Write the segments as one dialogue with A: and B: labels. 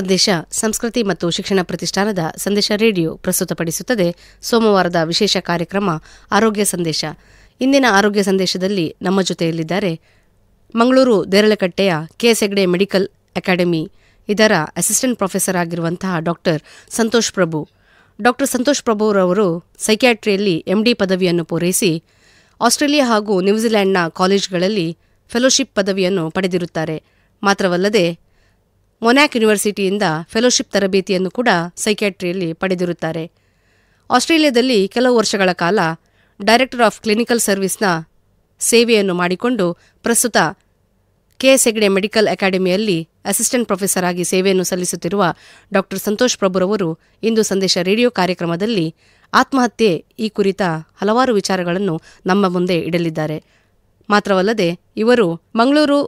A: ಸಂದೇಶ ಸಂಸ್ಕೃತಿ ಮತ್ತು ಶಿಕ್ಷಣ ಪ್ರತಿಷ್ಠಾನದ ಸಂದೇಶ ರೇಡಿಯೋ ಪ್ರಸ್ತುತಪಡಿಸುತ್ತದೆ ಸೋಮವಾರದ ವಿಶೇಷ ಕಾರ್ಯಕ್ರಮ ಆರೋಗ್ಯ ಸಂದೇಶ ಇಂದಿನ ಆರೋಗ್ಯ ಸಂದೇಶದಲ್ಲಿ ನಮ್ಮ ಜೊತೆಯಲ್ಲಿದ್ದಾರೆ ಮಂಗಳೂರು ದೇರಳಕಟ್ಟೆಯ ಕೆಎಸ್ ಮೆಡಿಕಲ್ ಅಕಾಡೆಮಿ ಇದರ ಅಸಿಸ್ಟೆಂಟ್ ಪ್ರೊಫೆಸರ್ ಆಗಿರುವಂತಹ ಡಾಕ್ಟರ್ ಸಂತೋಷ್ ಪ್ರಭು ಡಾಕ್ಟರ್ ಸಂತೋಷ್ ಪ್ರಭುರವರು ಸೈಕ್ಯಾಟ್ರಿಯಲ್ಲಿ ಎಂಡಿ ಪದವಿಯನ್ನು ಪೂರೈಸಿ ಆಸ್ಟ್ರೇಲಿಯಾ ಹಾಗೂ ನ್ಯೂಜಿಲೆಂಡ್ನ ಕಾಲೇಜ್ಗಳಲ್ಲಿ ಫೆಲೋಶಿಪ್ ಪದವಿಯನ್ನು ಪಡೆದಿರುತ್ತಾರೆ ಮಾತ್ರವಲ್ಲದೆ ಮೊನ್ಯಾಕ್ ಯೂನಿವರ್ಸಿಟಿಯಿಂದ ಫೆಲೋಶಿಪ್ ತರಬೇತಿಯನ್ನು ಕೂಡ ಸೈಕ್ಯಾಟ್ರಿಯಲ್ಲಿ ಪಡೆದಿರುತ್ತಾರೆ ಆಸ್ಟ್ರೇಲಿಯಾದಲ್ಲಿ ಕೆಲವು ವರ್ಷಗಳ ಕಾಲ ಡೈರೆಕ್ಟರ್ ಆಫ್ ಕ್ಲಿನಿಕಲ್ ಸರ್ವಿಸ್ನ ಸೇವೆಯನ್ನು ಮಾಡಿಕೊಂಡು ಪ್ರಸ್ತುತ ಕೆಎಸ್ ಹೆಗ್ಡೆ ಮೆಡಿಕಲ್ ಅಕಾಡೆಮಿಯಲ್ಲಿ ಅಸಿಸ್ಟೆಂಟ್ ಪ್ರೊಫೆಸರ್ ಆಗಿ ಸೇವೆಯನ್ನು ಸಲ್ಲಿಸುತ್ತಿರುವ ಡಾಕ್ಟರ್ ಸಂತೋಷ್ ಪ್ರಭುರವರು ಇಂದು ಸಂದೇಶ ರೇಡಿಯೋ ಕಾರ್ಯಕ್ರಮದಲ್ಲಿ ಆತ್ಮಹತ್ಯೆ ಈ ಕುರಿತ ಹಲವಾರು ವಿಚಾರಗಳನ್ನು ನಮ್ಮ ಮುಂದೆ ಇಡಲಿದ್ದಾರೆ ಮಾತ್ರವಲ್ಲದೆ ಇವರು ಮಂಗಳೂರು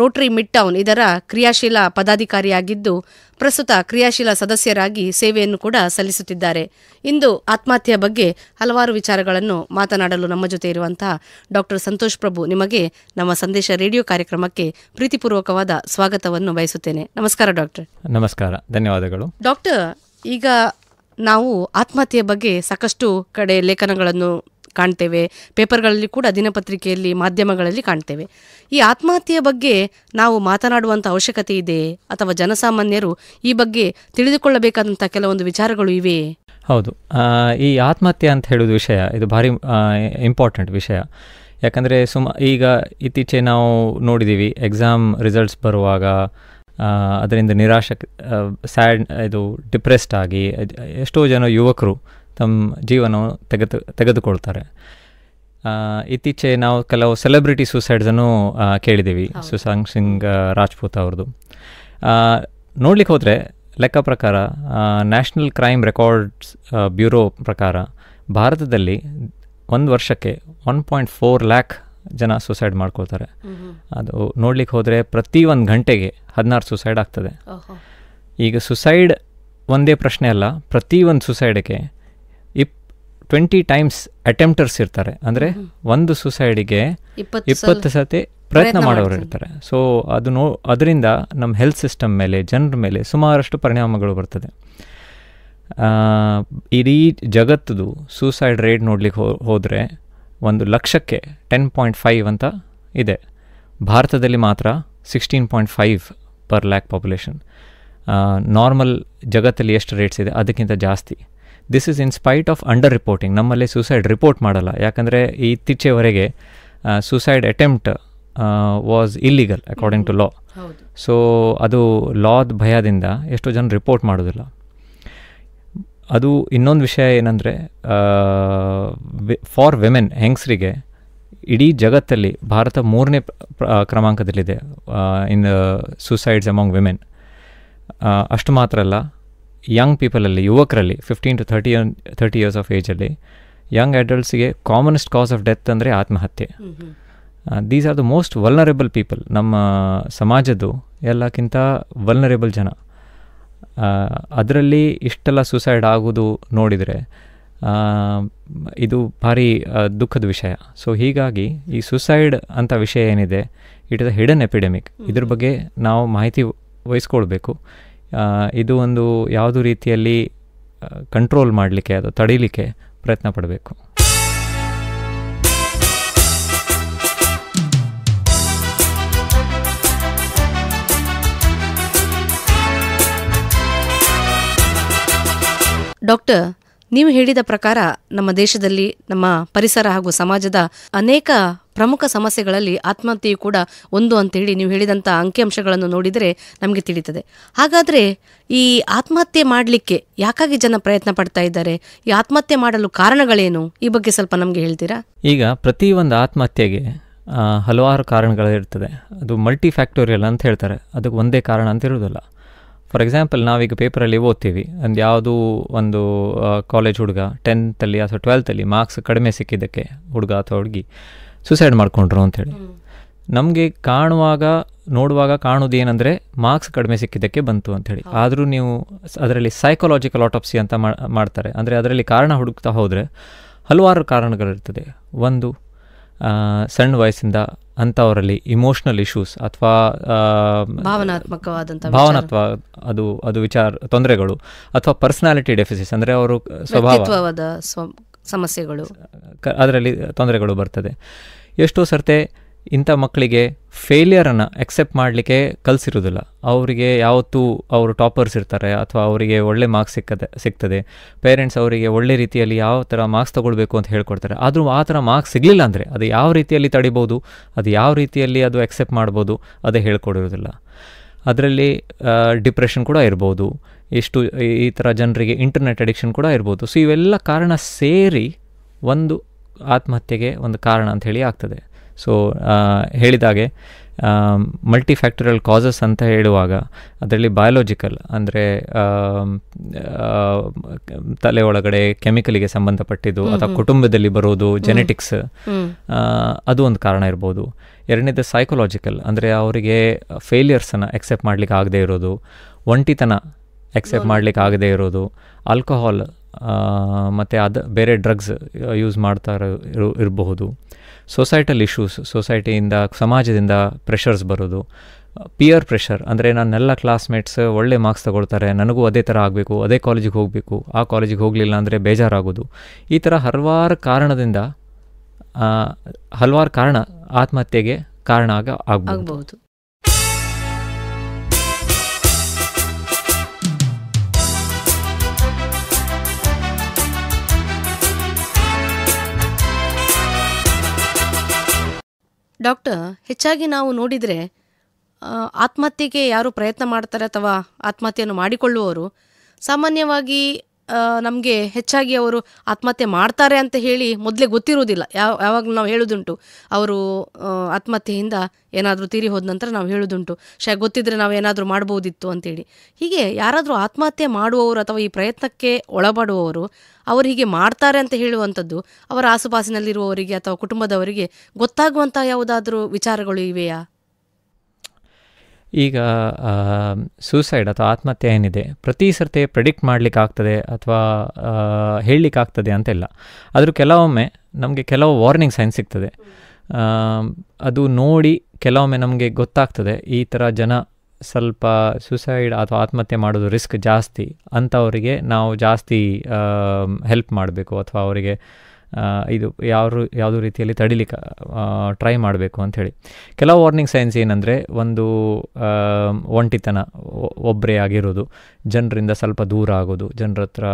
A: ರೋಟರಿ ಮಿಡ್ ಟೌನ್ ಇದರ ಕ್ರಿಯಾಶೀಲ ಪದಾಧಿಕಾರಿಯಾಗಿದ್ದು ಪ್ರಸ್ತುತ ಕ್ರಿಯಾಶೀಲ ಸದಸ್ಯರಾಗಿ ಸೇವೆಯನ್ನು ಕೂಡ ಸಲ್ಲಿಸುತ್ತಿದ್ದಾರೆ ಇಂದು ಆತ್ಮಹತ್ಯೆಯ ಬಗ್ಗೆ ಹಲವಾರು ವಿಚಾರಗಳನ್ನು ಮಾತನಾಡಲು ನಮ್ಮ ಜೊತೆ ಇರುವಂತಹ ಡಾಕ್ಟರ್ ಸಂತೋಷ್ ಪ್ರಭು ನಿಮಗೆ ನಮ್ಮ ಸಂದೇಶ ರೇಡಿಯೋ ಕಾರ್ಯಕ್ರಮಕ್ಕೆ ಪ್ರೀತಿಪೂರ್ವಕವಾದ ಸ್ವಾಗತವನ್ನು ಬಯಸುತ್ತೇನೆ ನಮಸ್ಕಾರ ಡಾಕ್ಟರ್
B: ನಮಸ್ಕಾರ ಧನ್ಯವಾದಗಳು
A: ಡಾಕ್ಟರ್ ಈಗ ನಾವು ಆತ್ಮಹತ್ಯೆಯ ಬಗ್ಗೆ ಸಾಕಷ್ಟು ಕಡೆ ಲೇಖನಗಳನ್ನು ಕಾಣ್ತೇವೆ ಪೇಪರ್ಗಳಲ್ಲಿ ಕೂಡ ದಿನಪತ್ರಿಕೆಯಲ್ಲಿ ಮಾಧ್ಯಮಗಳಲ್ಲಿ ಕಾಣ್ತೇವೆ ಈ ಆತ್ಮಹತ್ಯೆಯ ಬಗ್ಗೆ ನಾವು ಮಾತನಾಡುವಂಥ ಅವಶ್ಯಕತೆ ಇದೆ ಅಥವಾ ಜನಸಾಮಾನ್ಯರು ಈ ಬಗ್ಗೆ ತಿಳಿದುಕೊಳ್ಳಬೇಕಾದಂಥ ಕೆಲವೊಂದು ವಿಚಾರಗಳು ಇವೆ
B: ಹೌದು ಈ ಆತ್ಮಹತ್ಯೆ ಅಂತ ಹೇಳೋದು ವಿಷಯ ಇದು ಭಾರಿ ಇಂಪಾರ್ಟೆಂಟ್ ವಿಷಯ ಯಾಕಂದರೆ ಸುಮ ಈಗ ಇತ್ತೀಚೆ ನಾವು ನೋಡಿದ್ದೀವಿ ಎಕ್ಸಾಮ್ ರಿಸಲ್ಟ್ಸ್ ಬರುವಾಗ ಅದರಿಂದ ನಿರಾಶ ಸ್ಯಾಡ್ ಇದು ಡಿಪ್ರೆಸ್ಡ್ ಆಗಿ ಎಷ್ಟೋ ಜನ ಯುವಕರು ತಮ್ಮ ಜೀವನವನ್ನು ತೆಗೆದು ತೆಗೆದುಕೊಳ್ತಾರೆ ಇತ್ತೀಚೆ ನಾವು ಕೆಲವು ಸೆಲೆಬ್ರಿಟಿ ಸೂಸೈಡ್ಸನ್ನು ಕೇಳಿದ್ದೀವಿ ಸುಶಾಂಕ್ ಸಿಂಗ್ ರಾಜ್ಪೂತ್ ಅವ್ರದ್ದು ನೋಡ್ಲಿಕ್ಕೆ ಹೋದರೆ ಲೆಕ್ಕ ಪ್ರಕಾರ ನ್ಯಾಷನಲ್ ಕ್ರೈಮ್ ರೆಕಾರ್ಡ್ಸ್ ಬ್ಯೂರೋ ಪ್ರಕಾರ ಭಾರತದಲ್ಲಿ ಒಂದು ವರ್ಷಕ್ಕೆ ಒನ್ ಪಾಯಿಂಟ್ ಫೋರ್ ಲ್ಯಾಕ್ ಜನ ಸುಸೈಡ್ ಮಾಡ್ಕೊಳ್ತಾರೆ ಅದು ನೋಡ್ಲಿಕ್ಕೆ ಹೋದರೆ ಪ್ರತಿ ಒಂದು ಗಂಟೆಗೆ ಹದಿನಾರು ಸೂಸೈಡ್ ಆಗ್ತದೆ ಈಗ ಸುಸೈಡ್ ಒಂದೇ ಪ್ರಶ್ನೆ ಅಲ್ಲ ಪ್ರತಿ ಒಂದು ಸುಸೈಡ್ಗೆ ಟ್ವೆಂಟಿ ಟೈಮ್ಸ್ ಅಟೆಂಪ್ಟರ್ಸ್ ಇರ್ತಾರೆ ಅಂದರೆ ಒಂದು ಸುಸೈಡಿಗೆ ಇಪ್ಪತ್ತು ಸತಿ ಪ್ರಯತ್ನ ಮಾಡೋರು ಇರ್ತಾರೆ ಸೊ ಅದು ನೋ ಅದರಿಂದ ನಮ್ಮ ಹೆಲ್ತ್ ಸಿಸ್ಟಮ್ ಮೇಲೆ ಜನರ ಮೇಲೆ ಸುಮಾರಷ್ಟು ಪರಿಣಾಮಗಳು ಬರ್ತದೆ ಇಡೀ ಜಗತ್ತದು ಸೂಸೈಡ್ ರೇಟ್ ನೋಡ್ಲಿಕ್ಕೆ ಹೋ ಹೋದರೆ ಒಂದು ಲಕ್ಷಕ್ಕೆ ಟೆನ್ ಪಾಯಿಂಟ್ ಫೈವ್ ಅಂತ ಇದೆ ಭಾರತದಲ್ಲಿ ಮಾತ್ರ sixteen point five per lakh population normal ಜಗತ್ತಲ್ಲಿ ಎಷ್ಟು ರೇಟ್ಸ್ ಇದೆ ಅದಕ್ಕಿಂತ ಜಾಸ್ತಿ this is in spite of under reporting ನಮ್ಮಲ್ಲಿ ಸೂಸೈಡ್ ರಿಪೋರ್ಟ್ ಮಾಡಲ್ಲ ಯಾಕಂದರೆ ಇತ್ತೀಚೆವರೆಗೆ suicide attempt was illegal according to law so ಅದು ಲಾದ ಭಯದಿಂದ ಎಷ್ಟೋ ಜನ ರಿಪೋರ್ಟ್ ಮಾಡೋದಿಲ್ಲ ಅದು ಇನ್ನೊಂದು ವಿಷಯ ಏನಂದರೆ ಫಾರ್ ವಿಮೆನ್ ಹೆಂಗ್ಸರಿಗೆ ಇಡೀ ಜಗತ್ತಲ್ಲಿ ಭಾರತ ಮೂರನೇ ಕ್ರಮಾಂಕದಲ್ಲಿದೆ ಇನ್ ಸೂಸೈಡ್ಸ್ ಅಮಾಂಗ್ ವಿಮೆನ್ ಅಷ್ಟು ಮಾತ್ರ ಅಲ್ಲ ಯಂಗ್ ಪೀಪಲಲ್ಲಿ ಯುವಕರಲ್ಲಿ fifteen to thirty thirty years of ಏಜಲ್ಲಿ ಯಂಗ್ ಅಡಲ್ಟ್ಸ್ಗೆ ಕಾಮನೆಸ್ಟ್ ಕಾಸ್ ಆಫ್ ಡೆತ್ ಅಂದರೆ ಆತ್ಮಹತ್ಯೆ these are the most vulnerable people ನಮ್ಮ ಸಮಾಜದ್ದು ಎಲ್ಲಕ್ಕಿಂತ ವಲ್ನರೇಬಲ್ ಜನ ಅದರಲ್ಲಿ ಇಷ್ಟೆಲ್ಲ ಸುಸೈಡ್ ಆಗೋದು ನೋಡಿದರೆ ಇದು ಭಾರಿ ದುಃಖದ ವಿಷಯ ಸೊ ಹೀಗಾಗಿ ಈ ಸುಸೈಡ್ ಅಂತ ವಿಷಯ ಏನಿದೆ it is a hidden epidemic ಇದ್ರ ಬಗ್ಗೆ ನಾವು ಮಾಹಿತಿ ವಹಿಸ್ಕೊಳ್ಬೇಕು ಇದು ಒಂದು ಯಾವುದು ರೀತಿಯಲ್ಲಿ ಕಂಟ್ರೋಲ್ ಮಾಡಲಿಕ್ಕೆ ಅದು ತಡೀಲಿಕ್ಕೆ ಪ್ರಯತ್ನ ಪಡಬೇಕು
A: ಡಾಕ್ಟರ್ ನೀವು ಹೇಳಿದ ಪ್ರಕಾರ ನಮ್ಮ ದೇಶದಲ್ಲಿ ನಮ್ಮ ಪರಿಸರ ಹಾಗೂ ಸಮಾಜದ ಅನೇಕ ಪ್ರಮುಖ ಸಮಸ್ಯೆಗಳಲ್ಲಿ ಆತ್ಮಹತ್ಯೆಯು ಕೂಡ ಒಂದು ಅಂತ ಹೇಳಿ ನೀವು ಹೇಳಿದಂಥ ಅಂಕಿಅಂಶಗಳನ್ನು ನೋಡಿದರೆ ನಮಗೆ ತಿಳಿತದೆ ಹಾಗಾದರೆ ಈ ಆತ್ಮಹತ್ಯೆ ಮಾಡಲಿಕ್ಕೆ ಯಾಕಾಗಿ ಜನ ಪ್ರಯತ್ನ ಪಡ್ತಾ ಇದ್ದಾರೆ ಈ ಆತ್ಮಹತ್ಯೆ ಮಾಡಲು ಕಾರಣಗಳೇನು ಈ ಬಗ್ಗೆ ಸ್ವಲ್ಪ ನಮಗೆ ಹೇಳ್ತೀರಾ
B: ಈಗ ಪ್ರತಿ ಒಂದು ಆತ್ಮಹತ್ಯೆಗೆ ಹಲವಾರು ಕಾರಣಗಳಿರ್ತದೆ ಅದು ಮಲ್ಟಿ ಫ್ಯಾಕ್ಟೋರಿಯಲ್ ಅಂತ ಹೇಳ್ತಾರೆ ಅದಕ್ಕೆ ಒಂದೇ ಕಾರಣ ಅಂತ ಇರೋದಿಲ್ಲ ಫಾರ್ ಎಕ್ಸಾಂಪಲ್ ನಾವೀಗ ಪೇಪರಲ್ಲಿ ಓದ್ತೀವಿ ಒಂದು ಯಾವುದು ಒಂದು ಕಾಲೇಜ್ ಹುಡುಗ ಟೆಂತಲ್ಲಿ ಅಥವಾ ಟ್ವೆಲ್ತಲ್ಲಿ ಮಾರ್ಕ್ಸ್ ಕಡಿಮೆ ಸಿಕ್ಕಿದ್ದಕ್ಕೆ ಹುಡುಗ ಅಥವಾ ಹುಡುಗಿ ಸುಸೈಡ್ ಮಾಡಿಕೊಂಡ್ರು ಅಂಥೇಳಿ ನಮಗೆ ಕಾಣುವಾಗ ನೋಡುವಾಗ ಕಾಣೋದು ಏನಂದರೆ ಮಾರ್ಕ್ಸ್ ಕಡಿಮೆ ಸಿಕ್ಕಿದ್ದಕ್ಕೆ ಬಂತು ಅಂಥೇಳಿ ಆದರೂ ನೀವು ಅದರಲ್ಲಿ ಸೈಕೊಲಾಜಿಕಲ್ ಆಟೋಪ್ಸಿ ಅಂತ ಮಾಡ್ತಾರೆ ಅಂದರೆ ಅದರಲ್ಲಿ ಕಾರಣ ಹುಡುಕ್ತಾ ಹೋದರೆ ಹಲವಾರು ಕಾರಣಗಳಿರ್ತದೆ ಒಂದು ಸಣ್ಣ ವಯಸ್ಸಿಂದ ಅಂಥವರಲ್ಲಿ ಇಮೋಷನಲ್ ಇಶ್ಯೂಸ್ ಅಥವಾ
A: ಭಾವನಾತ್ಮಕವಾದಂಥ ಭಾವನಾತ್ಮ
B: ಅದು ಅದು ವಿಚಾರ ತೊಂದರೆಗಳು ಅಥವಾ ಪರ್ಸನಾಲಿಟಿ ಡೆಫಿಸಿಸ್ ಅಂದರೆ ಅವರು ಸ್ವಭಾವ ಸಮಸ್ಯೆಗಳು ಅದರಲ್ಲಿ ತೊಂದರೆಗಳು ಬರ್ತದೆ ಎಷ್ಟೋ ಸರ್ತೆ ಇಂಥ ಮಕ್ಕಳಿಗೆ ಫೇಲಿಯರನ್ನು ಎಕ್ಸೆಪ್ಟ್ ಮಾಡಲಿಕ್ಕೆ ಕಲಿಸಿರೋದಿಲ್ಲ ಅವರಿಗೆ ಯಾವತ್ತೂ ಅವರು ಟಾಪರ್ಸ್ ಇರ್ತಾರೆ ಅಥವಾ ಅವರಿಗೆ ಒಳ್ಳೆ ಮಾರ್ಕ್ಸ್ ಸಿಕ್ಕದೆ ಸಿಗ್ತದೆ ಪೇರೆಂಟ್ಸ್ ಅವರಿಗೆ ಒಳ್ಳೆ ರೀತಿಯಲ್ಲಿ ಯಾವ ಥರ ಮಾರ್ಕ್ಸ್ ತೊಗೊಳ್ಬೇಕು ಅಂತ ಹೇಳ್ಕೊಡ್ತಾರೆ ಆದರೂ ಆ ಥರ ಮಾರ್ಕ್ಸ್ ಸಿಗಲಿಲ್ಲ ಅಂದರೆ ಅದು ಯಾವ ರೀತಿಯಲ್ಲಿ ತಡಿಬೋದು ಅದು ಯಾವ ರೀತಿಯಲ್ಲಿ ಅದು ಎಕ್ಸೆಪ್ಟ್ ಮಾಡ್ಬೋದು ಅದೇ ಹೇಳ್ಕೊಡಿರೋದಿಲ್ಲ ಅದರಲ್ಲಿ ಡಿಪ್ರೆಷನ್ ಕೂಡ ಇರ್ಬೋದು ಎಷ್ಟು ಈ ಥರ ಜನರಿಗೆ ಇಂಟರ್ನೆಟ್ ಅಡಿಕ್ಷನ್ ಕೂಡ ಇರ್ಬೋದು ಸೊ ಇವೆಲ್ಲ ಕಾರಣ ಸೇರಿ ಒಂದು ಆತ್ಮಹತ್ಯೆಗೆ ಒಂದು ಕಾರಣ ಅಂಥೇಳಿ ಆಗ್ತದೆ ಸೊ ಹೇಳಿದಾಗೆ ಮಲ್ಟಿ ಫ್ಯಾಕ್ಟರಲ್ ಕಾಸಸ್ ಅಂತ ಹೇಳುವಾಗ ಅದರಲ್ಲಿ ಬಯಾಲಜಿಕಲ್ ಅಂದರೆ ತಲೆ ಒಳಗಡೆ ಕೆಮಿಕಲಿಗೆ ಸಂಬಂಧಪಟ್ಟಿದ್ದು ಅಥವಾ ಕುಟುಂಬದಲ್ಲಿ ಬರೋದು ಜೆನೆಟಿಕ್ಸ್ ಅದು ಒಂದು ಕಾರಣ ಇರ್ಬೋದು ಎರಡನೇದು ಸೈಕೊಲಾಜಿಕಲ್ ಅಂದರೆ ಅವರಿಗೆ ಫೇಲಿಯರ್ಸನ್ನು ಎಕ್ಸೆಪ್ಟ್ ಮಾಡ್ಲಿಕ್ಕೆ ಆಗದೆ ಇರೋದು ಒಂಟಿತನ ಎಕ್ಸೆಪ್ಟ್ ಮಾಡ್ಲಿಕ್ಕೆ ಆಗದೆ ಇರೋದು ಆಲ್ಕೋಹಾಲ್ ಮತ್ತು ಅದು ಬೇರೆ ಡ್ರಗ್ಸ್ ಯೂಸ್ ಮಾಡ್ತಾ ಇರಬಹುದು ಸೊಸೈಟಲ್ ಇಶ್ಯೂಸ್ ಸೊಸೈಟಿಯಿಂದ ಸಮಾಜದಿಂದ ಪ್ರೆಷರ್ಸ್ ಬರೋದು ಪಿಯರ್ ಪ್ರೆಷರ್ ಅಂದರೆ ನನ್ನೆಲ್ಲ ಕ್ಲಾಸ್ಮೇಟ್ಸ್ ಒಳ್ಳೆ ಮಾರ್ಕ್ಸ್ ತಗೊಳ್ತಾರೆ ನನಗೂ ಅದೇ ಥರ ಆಗಬೇಕು ಅದೇ ಕಾಲೇಜಿಗೆ ಹೋಗಬೇಕು ಆ ಕಾಲೇಜಿಗೆ ಹೋಗಲಿಲ್ಲ ಅಂದರೆ ಬೇಜಾರಾಗೋದು ಈ ಥರ ಹಲವಾರು ಕಾರಣದಿಂದ ಹಲವಾರು ಕಾರಣ ಆತ್ಮಹತ್ಯೆಗೆ ಕಾರಣ ಆಗ ಆಗಬಹುದು
A: ಡಾಕ್ಟರ್ ಹೆಚ್ಚಾಗಿ ನಾವು ನೋಡಿದರೆ ಆತ್ಮಹತ್ಯೆಗೆ ಯಾರು ಪ್ರಯತ್ನ ಮಾಡ್ತಾರೆ ಅಥವಾ ಆತ್ಮಹತ್ಯೆಯನ್ನು ಮಾಡಿಕೊಳ್ಳುವವರು ಸಾಮಾನ್ಯವಾಗಿ ನಮಗೆ ಹೆಚ್ಚಾಗಿ ಅವರು ಆತ್ಮಹತ್ಯೆ ಮಾಡ್ತಾರೆ ಅಂತ ಹೇಳಿ ಮೊದಲೇ ಗೊತ್ತಿರೋದಿಲ್ಲ ಯಾವ ಯಾವಾಗ ನಾವು ಹೇಳೋದುಂಟು ಅವರು ಆತ್ಮಹತ್ಯೆಯಿಂದ ಏನಾದರೂ ತೀರಿ ಹೋದ ನಂತರ ನಾವು ಹೇಳೋದುಂಟು ಶ ಗೊತ್ತಿದ್ದರೆ ನಾವು ಏನಾದರೂ ಮಾಡ್ಬೋದಿತ್ತು ಅಂತೇಳಿ ಹೀಗೆ ಯಾರಾದರೂ ಆತ್ಮಹತ್ಯೆ ಮಾಡುವವರು ಅಥವಾ ಈ ಪ್ರಯತ್ನಕ್ಕೆ ಒಳಪಡುವವರು ಅವರು ಹೀಗೆ ಮಾಡ್ತಾರೆ ಅಂತ ಹೇಳುವಂಥದ್ದು ಅವರ ಆಸುಪಾಸಿನಲ್ಲಿರುವವರಿಗೆ ಅಥವಾ ಕುಟುಂಬದವರಿಗೆ ಗೊತ್ತಾಗುವಂಥ ಯಾವುದಾದ್ರೂ ವಿಚಾರಗಳು ಇವೆಯಾ
B: ಈಗ ಸೂಸೈಡ್ ಅಥವಾ ಆತ್ಮಹತ್ಯೆ ಏನಿದೆ ಪ್ರತಿ ಸರ್ತಿ ಪ್ರಿಡಿಕ್ಟ್ ಮಾಡಲಿಕ್ಕಾಗ್ತದೆ ಅಥವಾ ಹೇಳಲಿಕ್ಕಾಗ್ತದೆ ಅಂತೆಲ್ಲ ಆದರೂ ಕೆಲವೊಮ್ಮೆ ನಮಗೆ ಕೆಲವು ವಾರ್ನಿಂಗ್ ಸೈನ್ಸ್ ಸಿಗ್ತದೆ ಅದು ನೋಡಿ ಕೆಲವೊಮ್ಮೆ ನಮಗೆ ಗೊತ್ತಾಗ್ತದೆ ಈ ಥರ ಜನ ಸ್ವಲ್ಪ ಸುಸೈಡ್ ಅಥವಾ ಆತ್ಮಹತ್ಯೆ ಮಾಡೋದು ರಿಸ್ಕ್ ಜಾಸ್ತಿ ಅಂಥವರಿಗೆ ನಾವು ಜಾಸ್ತಿ ಹೆಲ್ಪ್ ಮಾಡಬೇಕು ಅಥವಾ ಅವರಿಗೆ ಇದು ಯಾವ ಯಾವುದೋ ರೀತಿಯಲ್ಲಿ ತಡಿಲಿಕ್ಕೆ ಟ್ರೈ ಮಾಡಬೇಕು ಅಂಥೇಳಿ ಕೆಲವು ವಾರ್ನಿಂಗ್ ಸೈನ್ಸ್ ಏನಂದರೆ ಒಂದು ಒಂಟಿತನ ಒಬ್ಬರೇ ಆಗಿರೋದು ಜನರಿಂದ ಸ್ವಲ್ಪ ದೂರ ಆಗೋದು ಜನರ ಹತ್ರ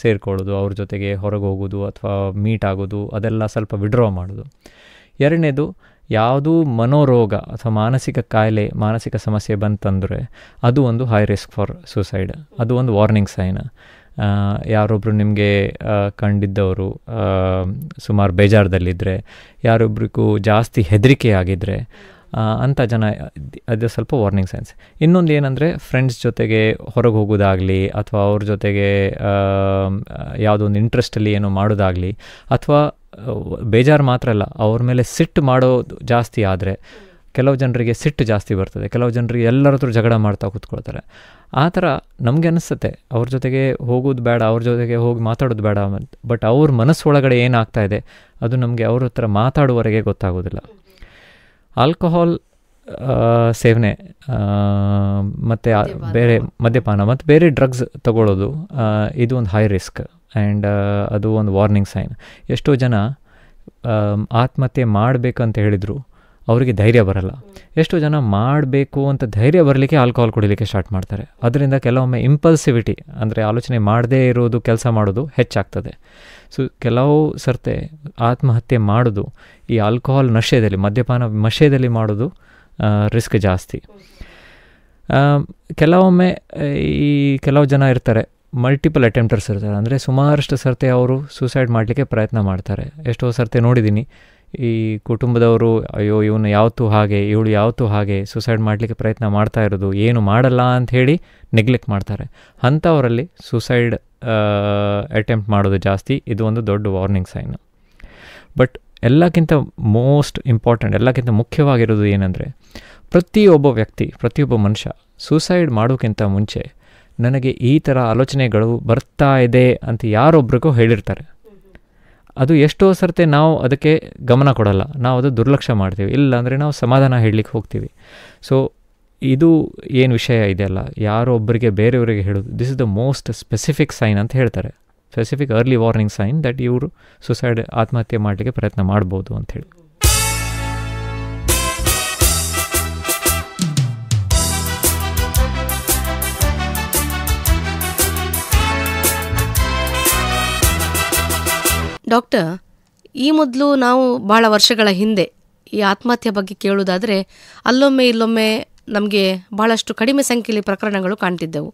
B: ಸೇರಿಕೊಳ್ಳೋದು ಅವ್ರ ಜೊತೆಗೆ ಹೊರಗೆ ಹೋಗೋದು ಅಥವಾ ಮೀಟ್ ಆಗೋದು ಅದೆಲ್ಲ ಸ್ವಲ್ಪ ವಿಡ್ರಾ ಮಾಡೋದು ಎರಡನೇದು ಯಾವುದೂ ಮನೋರೋಗ ಅಥವಾ ಮಾನಸಿಕ ಕಾಯಿಲೆ ಮಾನಸಿಕ ಸಮಸ್ಯೆ ಬಂತಂದರೆ ಅದು ಒಂದು ಹೈ ರಿಸ್ಕ್ ಫಾರ್ ಸುಸೈಡ್ ಅದು ಒಂದು ವಾರ್ನಿಂಗ್ ಸೈನ್ ಯಾರೊಬ್ಬರು ನಿಮಗೆ ಕಂಡಿದ್ದವರು ಸುಮಾರು ಬೇಜಾರದಲ್ಲಿದ್ದರೆ ಯಾರೊಬ್ಬರಿಗೂ ಜಾಸ್ತಿ ಹೆದರಿಕೆ ಆಗಿದ್ದರೆ ಅಂಥ ಜನ ಅದು ಸ್ವಲ್ಪ ವಾರ್ನಿಂಗ್ ಸೈನ್ಸ್ ಇನ್ನೊಂದು ಏನಂದರೆ ಫ್ರೆಂಡ್ಸ್ ಜೊತೆಗೆ ಹೊರಗೆ ಹೋಗೋದಾಗಲಿ ಅಥವಾ ಅವ್ರ ಜೊತೆಗೆ ಯಾವುದೊಂದು ಇಂಟ್ರೆಸ್ಟಲ್ಲಿ ಏನೋ ಮಾಡೋದಾಗಲಿ ಅಥವಾ ಬೇಜಾರು ಮಾತ್ರ ಅಲ್ಲ ಅವ್ರ ಮೇಲೆ ಸಿಟ್ಟು ಮಾಡೋದು ಜಾಸ್ತಿ ಆದರೆ ಕೆಲವು ಜನರಿಗೆ ಸಿಟ್ಟು ಜಾಸ್ತಿ ಬರ್ತದೆ ಕೆಲವು ಜನರಿಗೆ ಎಲ್ಲರ ಹತ್ರ ಜಗಳ ಮಾಡ್ತಾ ಕೂತ್ಕೊಳ್ತಾರೆ ಆ ಥರ ನಮಗೆ ಅನಿಸುತ್ತೆ ಅವ್ರ ಜೊತೆಗೆ ಹೋಗೋದು ಬೇಡ ಅವ್ರ ಜೊತೆಗೆ ಹೋಗಿ ಮಾತಾಡೋದು ಬೇಡ ಅಂತ ಬಟ್ ಅವ್ರ ಮನಸ್ಸೊಳಗಡೆ ಒಳಗಡೆ ಏನಾಗ್ತಾ ಇದೆ ಅದು ನಮಗೆ ಅವ್ರ ಹತ್ರ ಮಾತಾಡುವವರೆಗೆ ಗೊತ್ತಾಗೋದಿಲ್ಲ ಆಲ್ಕೋಹಾಲ್ ಸೇವನೆ ಮತ್ತು ಬೇರೆ ಮದ್ಯಪಾನ ಮತ್ತು ಬೇರೆ ಡ್ರಗ್ಸ್ ತಗೊಳ್ಳೋದು ಇದು ಒಂದು ಹೈ ರಿಸ್ಕ್ ಆ್ಯಂಡ್ ಅದು ಒಂದು ವಾರ್ನಿಂಗ್ ಸೈನ್ ಎಷ್ಟೋ ಜನ ಆತ್ಮಹತ್ಯೆ ಮಾಡಬೇಕಂತ ಹೇಳಿದರು ಅವರಿಗೆ ಧೈರ್ಯ ಬರಲ್ಲ ಎಷ್ಟು ಜನ ಮಾಡಬೇಕು ಅಂತ ಧೈರ್ಯ ಬರಲಿಕ್ಕೆ ಆಲ್ಕೋಹಾಲ್ ಕುಡಿಲಿಕ್ಕೆ ಸ್ಟಾರ್ಟ್ ಮಾಡ್ತಾರೆ ಅದರಿಂದ ಕೆಲವೊಮ್ಮೆ ಇಂಪಲ್ಸಿವಿಟಿ ಅಂದರೆ ಆಲೋಚನೆ ಮಾಡದೇ ಇರೋದು ಕೆಲಸ ಮಾಡೋದು ಹೆಚ್ಚಾಗ್ತದೆ ಸೊ ಕೆಲವು ಸರ್ತೆ ಆತ್ಮಹತ್ಯೆ ಮಾಡೋದು ಈ ಆಲ್ಕೋಹಾಲ್ ನಶೆಯಲ್ಲಿ ಮದ್ಯಪಾನ ನಶೆಯಲ್ಲಿ ಮಾಡೋದು ರಿಸ್ಕ್ ಜಾಸ್ತಿ ಕೆಲವೊಮ್ಮೆ ಈ ಕೆಲವು ಜನ ಇರ್ತಾರೆ ಮಲ್ಟಿಪಲ್ ಅಟೆಂಪ್ಟರ್ಸ್ ಇರ್ತಾರೆ ಅಂದರೆ ಸುಮಾರಷ್ಟು ಸರ್ತೆ ಅವರು ಸೂಸೈಡ್ ಮಾಡಲಿಕ್ಕೆ ಪ್ರಯತ್ನ ಮಾಡ್ತಾರೆ ಎಷ್ಟೋ ಸರ್ತೆ ನೋಡಿದ್ದೀನಿ ಈ ಕುಟುಂಬದವರು ಅಯ್ಯೋ ಇವನು ಯಾವತ್ತೂ ಹಾಗೆ ಇವಳು ಯಾವತ್ತೂ ಹಾಗೆ ಸೂಸೈಡ್ ಮಾಡಲಿಕ್ಕೆ ಪ್ರಯತ್ನ ಮಾಡ್ತಾ ಇರೋದು ಏನು ಮಾಡಲ್ಲ ಅಂಥೇಳಿ ನೆಗ್ಲೆಕ್ಟ್ ಮಾಡ್ತಾರೆ ಅಂಥವರಲ್ಲಿ ಸೂಸೈಡ್ ಅಟೆಂಪ್ಟ್ ಮಾಡೋದು ಜಾಸ್ತಿ ಇದು ಒಂದು ದೊಡ್ಡ ವಾರ್ನಿಂಗ್ ಸೈನ್ ಬಟ್ ಎಲ್ಲಕ್ಕಿಂತ ಮೋಸ್ಟ್ ಇಂಪಾರ್ಟೆಂಟ್ ಎಲ್ಲಕ್ಕಿಂತ ಮುಖ್ಯವಾಗಿರೋದು ಏನಂದರೆ ಪ್ರತಿಯೊಬ್ಬ ವ್ಯಕ್ತಿ ಪ್ರತಿಯೊಬ್ಬ ಮನುಷ್ಯ ಸೂಸೈಡ್ ಮಾಡೋಕ್ಕಿಂತ ಮುಂಚೆ ನನಗೆ ಈ ಥರ ಆಲೋಚನೆಗಳು ಬರ್ತಾ ಇದೆ ಅಂತ ಯಾರೊಬ್ರಿಗೂ ಹೇಳಿರ್ತಾರೆ ಅದು ಎಷ್ಟೋ ಸರ್ತೆ ನಾವು ಅದಕ್ಕೆ ಗಮನ ಕೊಡಲ್ಲ ನಾವು ಅದು ದುರ್ಲಕ್ಷ್ಯ ಮಾಡ್ತೀವಿ ಇಲ್ಲ ಅಂದರೆ ನಾವು ಸಮಾಧಾನ ಹೇಳಲಿಕ್ಕೆ ಹೋಗ್ತೀವಿ ಸೊ ಇದು ಏನು ವಿಷಯ ಇದೆಯಲ್ಲ ಯಾರೋ ಒಬ್ಬರಿಗೆ ಬೇರೆಯವರಿಗೆ ಹೇಳೋದು this is the most specific sign ಅಂತ ಹೇಳ್ತಾರೆ specific early warning sign that ಇವರು ಸುಸೈಡ್ ಆತ್ಮಹತ್ಯೆ ಮಾಡಲಿಕ್ಕೆ ಪ್ರಯತ್ನ ಮಾಡ್ಬೋದು ಅಂಥೇಳಿ
A: ಡಾಕ್ಟರ್ ಈ ಮೊದಲು ನಾವು ಬಹಳ ವರ್ಷಗಳ ಹಿಂದೆ ಈ ಆತ್ಮಹತ್ಯೆ ಬಗ್ಗೆ ಕೇಳುವುದಾದರೆ ಅಲ್ಲೊಮ್ಮೆ ಇಲ್ಲೊಮ್ಮೆ ನಮಗೆ ಬಹಳಷ್ಟು ಕಡಿಮೆ ಸಂಖ್ಯೆಯಲ್ಲಿ ಪ್ರಕರಣಗಳು ಕಾಣ್ತಿದ್ದೆವು